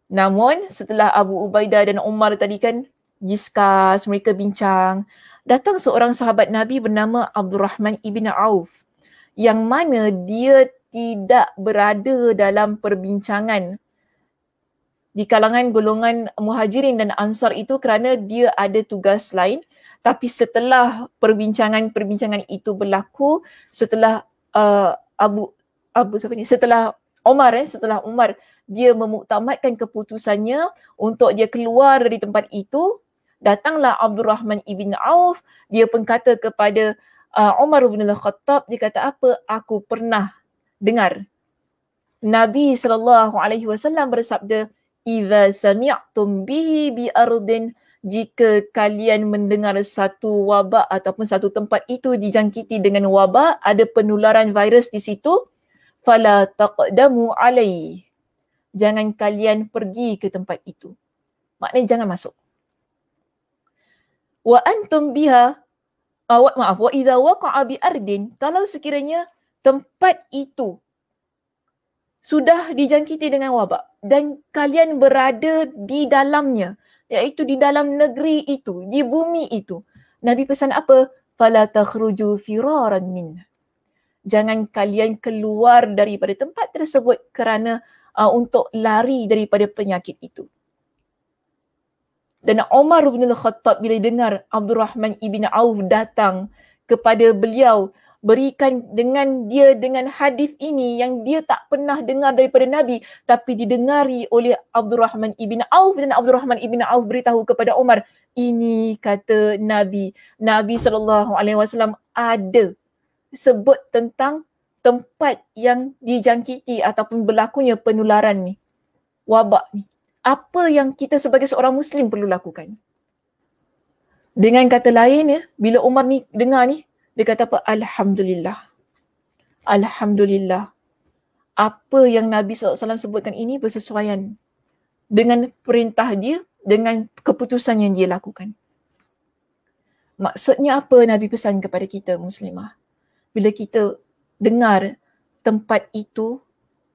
Namun setelah Abu Ubaidah dan Omar tadi kan discuss, mereka bincang, datang seorang sahabat Nabi bernama Abdul Rahman Ibn Auf yang mana dia tidak berada dalam perbincangan di kalangan golongan muhajirin dan ansar itu kerana dia ada tugas lain tapi setelah perbincangan-perbincangan itu berlaku setelah uh, Abu Abu siapa ni setelah Umar eh setelah Umar dia memuktamadkan keputusannya untuk dia keluar dari tempat itu datanglah Abdul Rahman ibn Auf dia pun kata kepada uh, Umar bin Al-Khattab dia kata apa aku pernah dengar Nabi sallallahu alaihi wasallam bersabda idza sami'tum bihi biarudin jika kalian mendengar satu wabak ataupun satu tempat itu dijangkiti dengan wabak ada penularan virus di situ fala taqdamu alai jangan kalian pergi ke tempat itu maknanya jangan masuk wa antum biha awak ah, maaf wa idza waqa'a bi kalau sekiranya tempat itu sudah dijangkiti dengan wabak dan kalian berada di dalamnya iaitu di dalam negeri itu di bumi itu nabi pesan apa fala takhruju firaran min jangan kalian keluar daripada tempat tersebut kerana uh, untuk lari daripada penyakit itu dan Umar bin Al-Khattab bila dengar Abdul Rahman ibn Auf datang kepada beliau berikan dengan dia dengan hadis ini yang dia tak pernah dengar daripada Nabi tapi didengari oleh Abdul Rahman ibn Auf dan Abdul Rahman ibn Auf beritahu kepada Umar ini kata Nabi Nabi sallallahu alaihi wasallam ada sebut tentang tempat yang dijangkiti ataupun berlakunya penularan ni wabak ni apa yang kita sebagai seorang muslim perlu lakukan dengan kata lain ya bila Umar ni dengar ni dia kata apa? Alhamdulillah. Alhamdulillah. Apa yang Nabi SAW sebutkan ini bersesuaian dengan perintah dia, dengan keputusan yang dia lakukan. Maksudnya apa Nabi pesan kepada kita muslimah? Bila kita dengar tempat itu,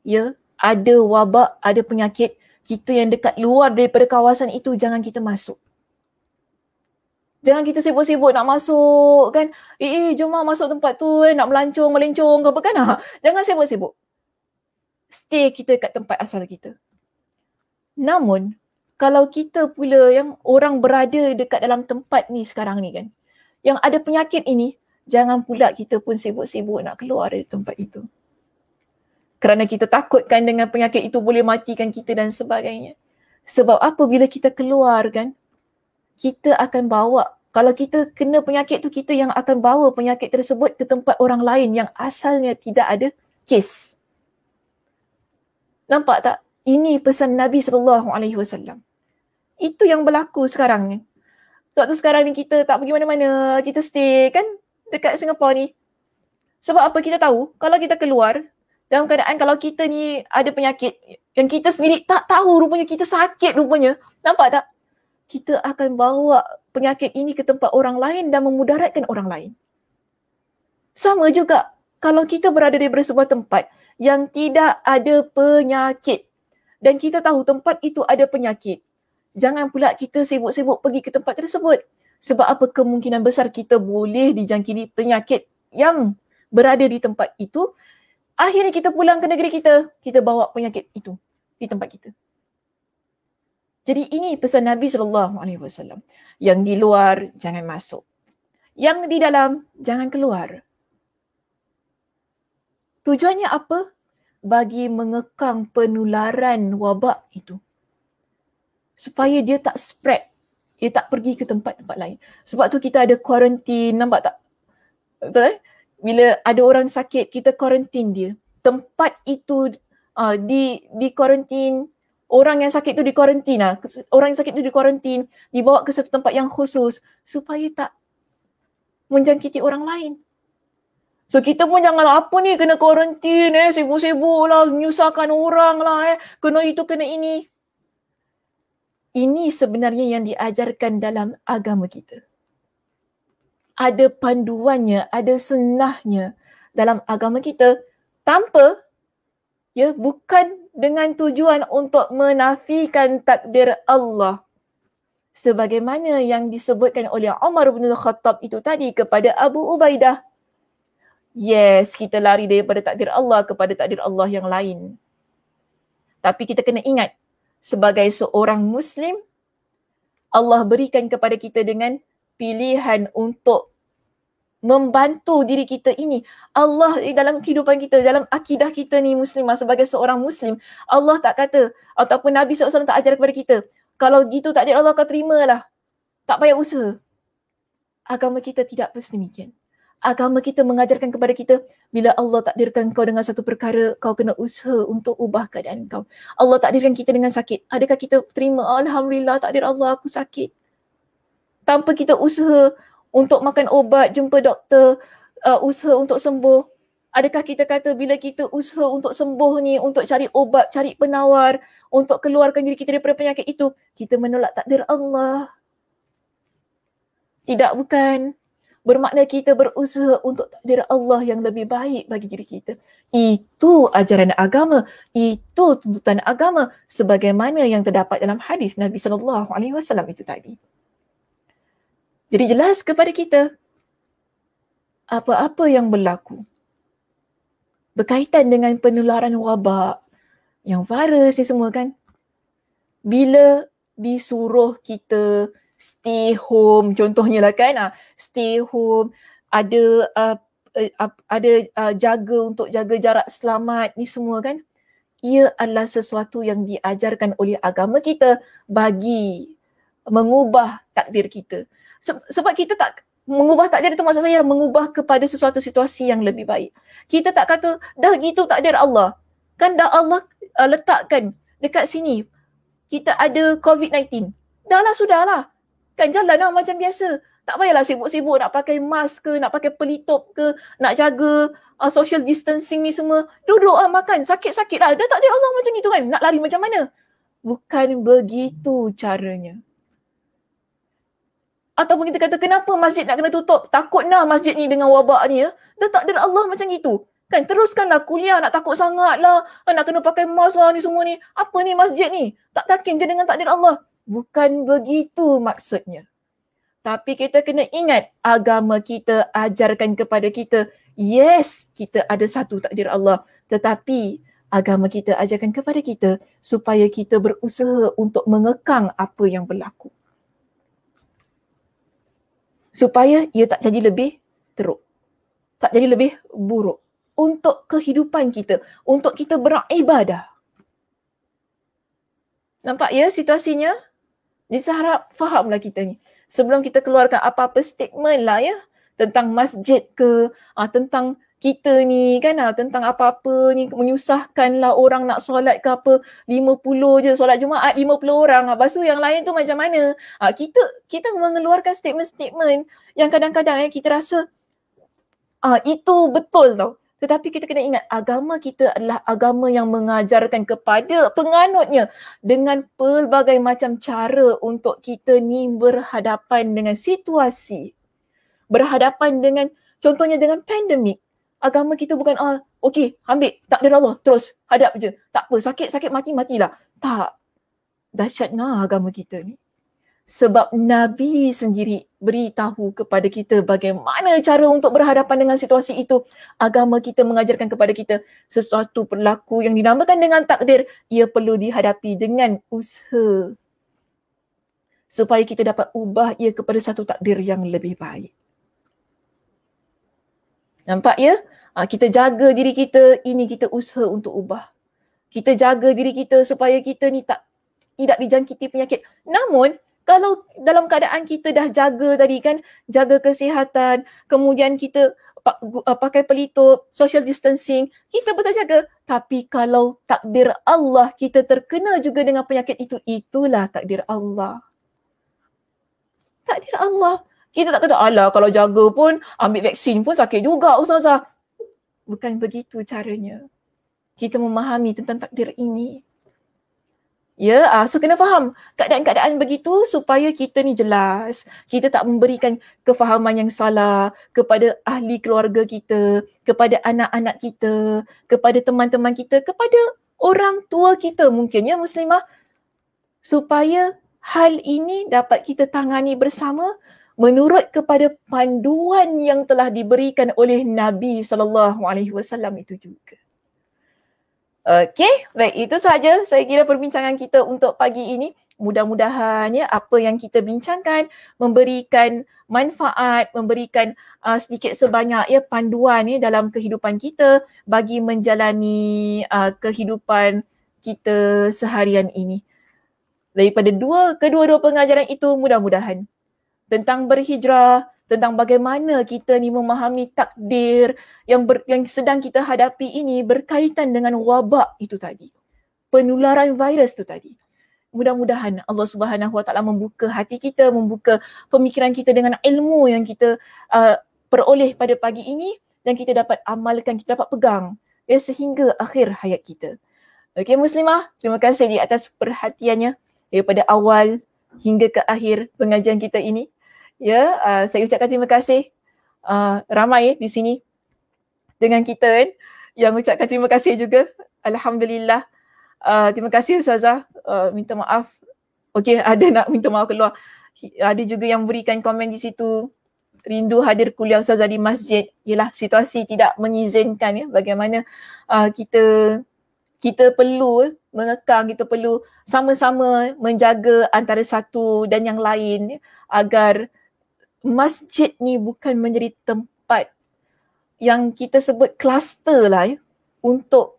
ya, ada wabak, ada penyakit, kita yang dekat luar daripada kawasan itu, jangan kita masuk. Jangan kita sibuk-sibuk nak masuk kan. Eh, eh jom lah masuk tempat tu eh, nak melancong, melencong ke apa kan. Ah? Jangan sibuk-sibuk. Stay kita kat tempat asal kita. Namun, kalau kita pula yang orang berada dekat dalam tempat ni sekarang ni kan. Yang ada penyakit ini, jangan pula kita pun sibuk-sibuk nak keluar dari tempat itu. Kerana kita takutkan dengan penyakit itu boleh matikan kita dan sebagainya. Sebab apa bila kita keluar kan, kita akan bawa kalau kita kena penyakit tu kita yang akan bawa penyakit tersebut ke tempat orang lain yang asalnya tidak ada kes nampak tak ini pesan Nabi sallallahu alaihi wasallam itu yang berlaku sekarang ni waktu sekarang ni kita tak pergi mana-mana kita stay kan dekat Singapura ni sebab apa kita tahu kalau kita keluar dalam keadaan kalau kita ni ada penyakit yang kita sendiri tak tahu rupanya kita sakit rupanya nampak tak kita akan bawa penyakit ini ke tempat orang lain dan memudaratkan orang lain. Sama juga kalau kita berada di sebuah tempat yang tidak ada penyakit dan kita tahu tempat itu ada penyakit, jangan pula kita sibuk-sibuk pergi ke tempat tersebut sebab apa kemungkinan besar kita boleh dijangkiti penyakit yang berada di tempat itu akhirnya kita pulang ke negeri kita kita bawa penyakit itu di tempat kita jadi ini pesan Nabi sallallahu alaihi wasallam. Yang di luar jangan masuk. Yang di dalam jangan keluar. Tujuannya apa? Bagi mengekang penularan wabak itu. Supaya dia tak spread. Dia tak pergi ke tempat-tempat lain. Sebab tu kita ada quarantine, nampak tak? Betul eh? Bila ada orang sakit, kita quarantine dia. Tempat itu uh, di di quarantine orang yang sakit tu di kuarantin lah. Orang yang sakit tu di kuarantin, dibawa ke satu tempat yang khusus supaya tak menjangkiti orang lain. So kita pun jangan apa ni kena kuarantin eh, sibuk-sibuk lah, menyusahkan orang lah eh, kena itu kena ini. Ini sebenarnya yang diajarkan dalam agama kita. Ada panduannya, ada senahnya dalam agama kita tanpa ya bukan dengan tujuan untuk menafikan takdir Allah sebagaimana yang disebutkan oleh Umar bin Al-Khattab itu tadi kepada Abu Ubaidah yes kita lari daripada takdir Allah kepada takdir Allah yang lain tapi kita kena ingat sebagai seorang muslim Allah berikan kepada kita dengan pilihan untuk membantu diri kita ini. Allah di dalam kehidupan kita, dalam akidah kita ni muslimah sebagai seorang muslim, Allah tak kata ataupun Nabi SAW tak ajar kepada kita, kalau gitu tak ada Allah terima lah Tak payah usaha. Agama kita tidak bersemikian. Agama kita mengajarkan kepada kita bila Allah takdirkan kau dengan satu perkara, kau kena usaha untuk ubah keadaan kau. Allah takdirkan kita dengan sakit. Adakah kita terima? Alhamdulillah takdir Allah aku sakit. Tanpa kita usaha untuk makan ubat, jumpa doktor, uh, usaha untuk sembuh. Adakah kita kata bila kita usaha untuk sembuh ni, untuk cari ubat, cari penawar, untuk keluarkan diri kita daripada penyakit itu, kita menolak takdir Allah. Tidak bukan. Bermakna kita berusaha untuk takdir Allah yang lebih baik bagi diri kita. Itu ajaran agama. Itu tuntutan agama. Sebagaimana yang terdapat dalam hadis Nabi SAW itu tadi. Jadi jelas kepada kita apa-apa yang berlaku berkaitan dengan penularan wabak yang virus ni semua kan bila disuruh kita stay home contohnya lah kan ah, stay home ada uh, ada uh, jaga untuk jaga jarak selamat ni semua kan ia adalah sesuatu yang diajarkan oleh agama kita bagi mengubah takdir kita sebab kita tak mengubah takdir itu maksud saya mengubah kepada sesuatu situasi yang lebih baik. Kita tak kata dah gitu takdir Allah. Kan dah Allah uh, letakkan dekat sini kita ada COVID-19. Dah lah sudah lah Kan jalan lah macam biasa. Tak payahlah sibuk-sibuk nak pakai mask ke, nak pakai pelitup ke, nak jaga uh, social distancing ni semua. Duduk lah makan, sakit-sakit lah. Dah takdir Allah macam itu kan. Nak lari macam mana? Bukan begitu caranya ataupun kita kata kenapa masjid nak kena tutup takut nak masjid ni dengan wabak ni ya dah tak ada Allah macam itu kan teruskanlah kuliah nak takut sangat lah kan, nak kena pakai mask lah ni semua ni apa ni masjid ni tak takin je dengan takdir Allah bukan begitu maksudnya tapi kita kena ingat agama kita ajarkan kepada kita yes kita ada satu takdir Allah tetapi agama kita ajarkan kepada kita supaya kita berusaha untuk mengekang apa yang berlaku supaya ia tak jadi lebih teruk. Tak jadi lebih buruk. Untuk kehidupan kita. Untuk kita beribadah. Nampak ya situasinya? Disaharap fahamlah kita ni. Sebelum kita keluarkan apa-apa statement lah ya. Tentang masjid ke, ah, tentang kita ni kan lah, tentang apa-apa ni menyusahkan lah orang nak solat ke apa 50 je solat Jumaat 50 orang lepas ah, tu yang lain tu macam mana ha, kita kita mengeluarkan statement-statement yang kadang-kadang eh, kita rasa ah itu betul tau tetapi kita kena ingat agama kita adalah agama yang mengajarkan kepada penganutnya dengan pelbagai macam cara untuk kita ni berhadapan dengan situasi berhadapan dengan contohnya dengan pandemik agama kita bukan ah okey ambil tak ada Allah terus hadap je tak apa sakit sakit mati matilah tak dahsyatnya agama kita ni sebab nabi sendiri beritahu kepada kita bagaimana cara untuk berhadapan dengan situasi itu agama kita mengajarkan kepada kita sesuatu berlaku yang dinamakan dengan takdir ia perlu dihadapi dengan usaha supaya kita dapat ubah ia kepada satu takdir yang lebih baik Nampak ya? Ha, kita jaga diri kita, ini kita usaha untuk ubah. Kita jaga diri kita supaya kita ni tak tidak dijangkiti penyakit. Namun, kalau dalam keadaan kita dah jaga tadi kan, jaga kesihatan, kemudian kita ah, pakai pelitup, social distancing, kita betul jaga. Tapi kalau takdir Allah kita terkena juga dengan penyakit itu, itulah takdir Allah. Takdir Allah. Kita tak tahu ala kalau jaga pun ambil vaksin pun sakit juga ustazah. Bukan begitu caranya. Kita memahami tentang takdir ini. Ya, yeah, uh, so kena faham keadaan-keadaan begitu supaya kita ni jelas. Kita tak memberikan kefahaman yang salah kepada ahli keluarga kita, kepada anak-anak kita, kepada teman-teman kita, kepada orang tua kita mungkin ya muslimah supaya hal ini dapat kita tangani bersama menurut kepada panduan yang telah diberikan oleh Nabi sallallahu alaihi wasallam itu juga. Okey, baik itu sahaja. saya kira perbincangan kita untuk pagi ini. Mudah-mudahannya apa yang kita bincangkan memberikan manfaat, memberikan uh, sedikit sebanyak ya panduan ya dalam kehidupan kita bagi menjalani uh, kehidupan kita seharian ini. Daripada dua kedua-dua pengajaran itu mudah-mudahan tentang berhijrah, tentang bagaimana kita ni memahami takdir yang ber, yang sedang kita hadapi ini berkaitan dengan wabak itu tadi. Penularan virus tu tadi. Mudah-mudahan Allah Subhanahu Wa Taala membuka hati kita, membuka pemikiran kita dengan ilmu yang kita uh, peroleh pada pagi ini dan kita dapat amalkan, kita dapat pegang ya sehingga akhir hayat kita. Okey muslimah, terima kasih di atas perhatiannya daripada ya, awal hingga ke akhir pengajian kita ini ya yeah, uh, saya ucapkan terima kasih uh, ramai di sini dengan kita kan yang ucapkan terima kasih juga alhamdulillah uh, terima kasih ustazah uh, minta maaf okey ada nak minta maaf keluar ada juga yang berikan komen di situ rindu hadir kuliah ustazah di masjid ialah situasi tidak mengizinkan ya bagaimana uh, kita kita perlu eh, mengekang kita perlu sama-sama menjaga antara satu dan yang lain ya, agar masjid ni bukan menjadi tempat yang kita sebut kluster lah ya, untuk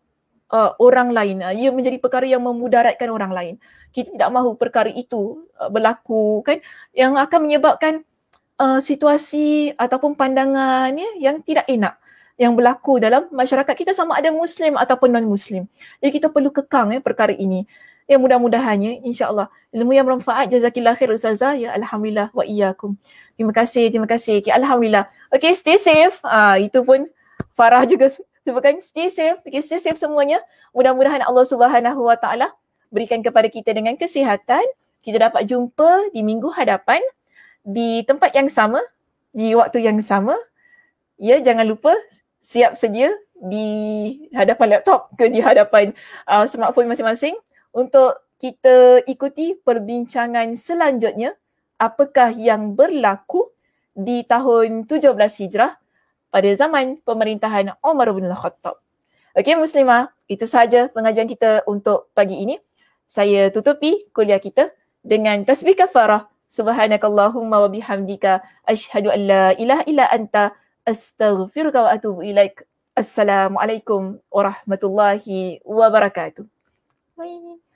uh, orang lain. Uh, ia menjadi perkara yang memudaratkan orang lain. Kita tidak mahu perkara itu uh, berlaku kan yang akan menyebabkan uh, situasi ataupun pandangan ya, yang tidak enak yang berlaku dalam masyarakat kita sama ada Muslim ataupun non-Muslim. Jadi kita perlu kekang ya, perkara ini. Ya mudah-mudahannya insyaAllah. Ilmu yang bermanfaat jazakillah khair Ustazah. Ya Alhamdulillah wa iyakum. Terima kasih, terima kasih. Okay, Alhamdulillah. Okay stay safe. Ah, itu pun Farah juga sebutkan stay safe. Okay stay safe semuanya. Mudah-mudahan Allah Subhanahu Wa Taala berikan kepada kita dengan kesihatan. Kita dapat jumpa di minggu hadapan di tempat yang sama, di waktu yang sama. Ya, jangan lupa siap sedia di hadapan laptop ke di hadapan uh, smartphone masing-masing untuk kita ikuti perbincangan selanjutnya apakah yang berlaku di tahun 17 Hijrah pada zaman pemerintahan Umar bin Al-Khattab. Okey muslimah, itu sahaja pengajian kita untuk pagi ini. Saya tutupi kuliah kita dengan tasbih kafarah. Subhanakallahumma wa bihamdika ashhadu an la ilaha illa anta astaghfiruka wa atubu ilaik. Assalamualaikum warahmatullahi wabarakatuh. Bye.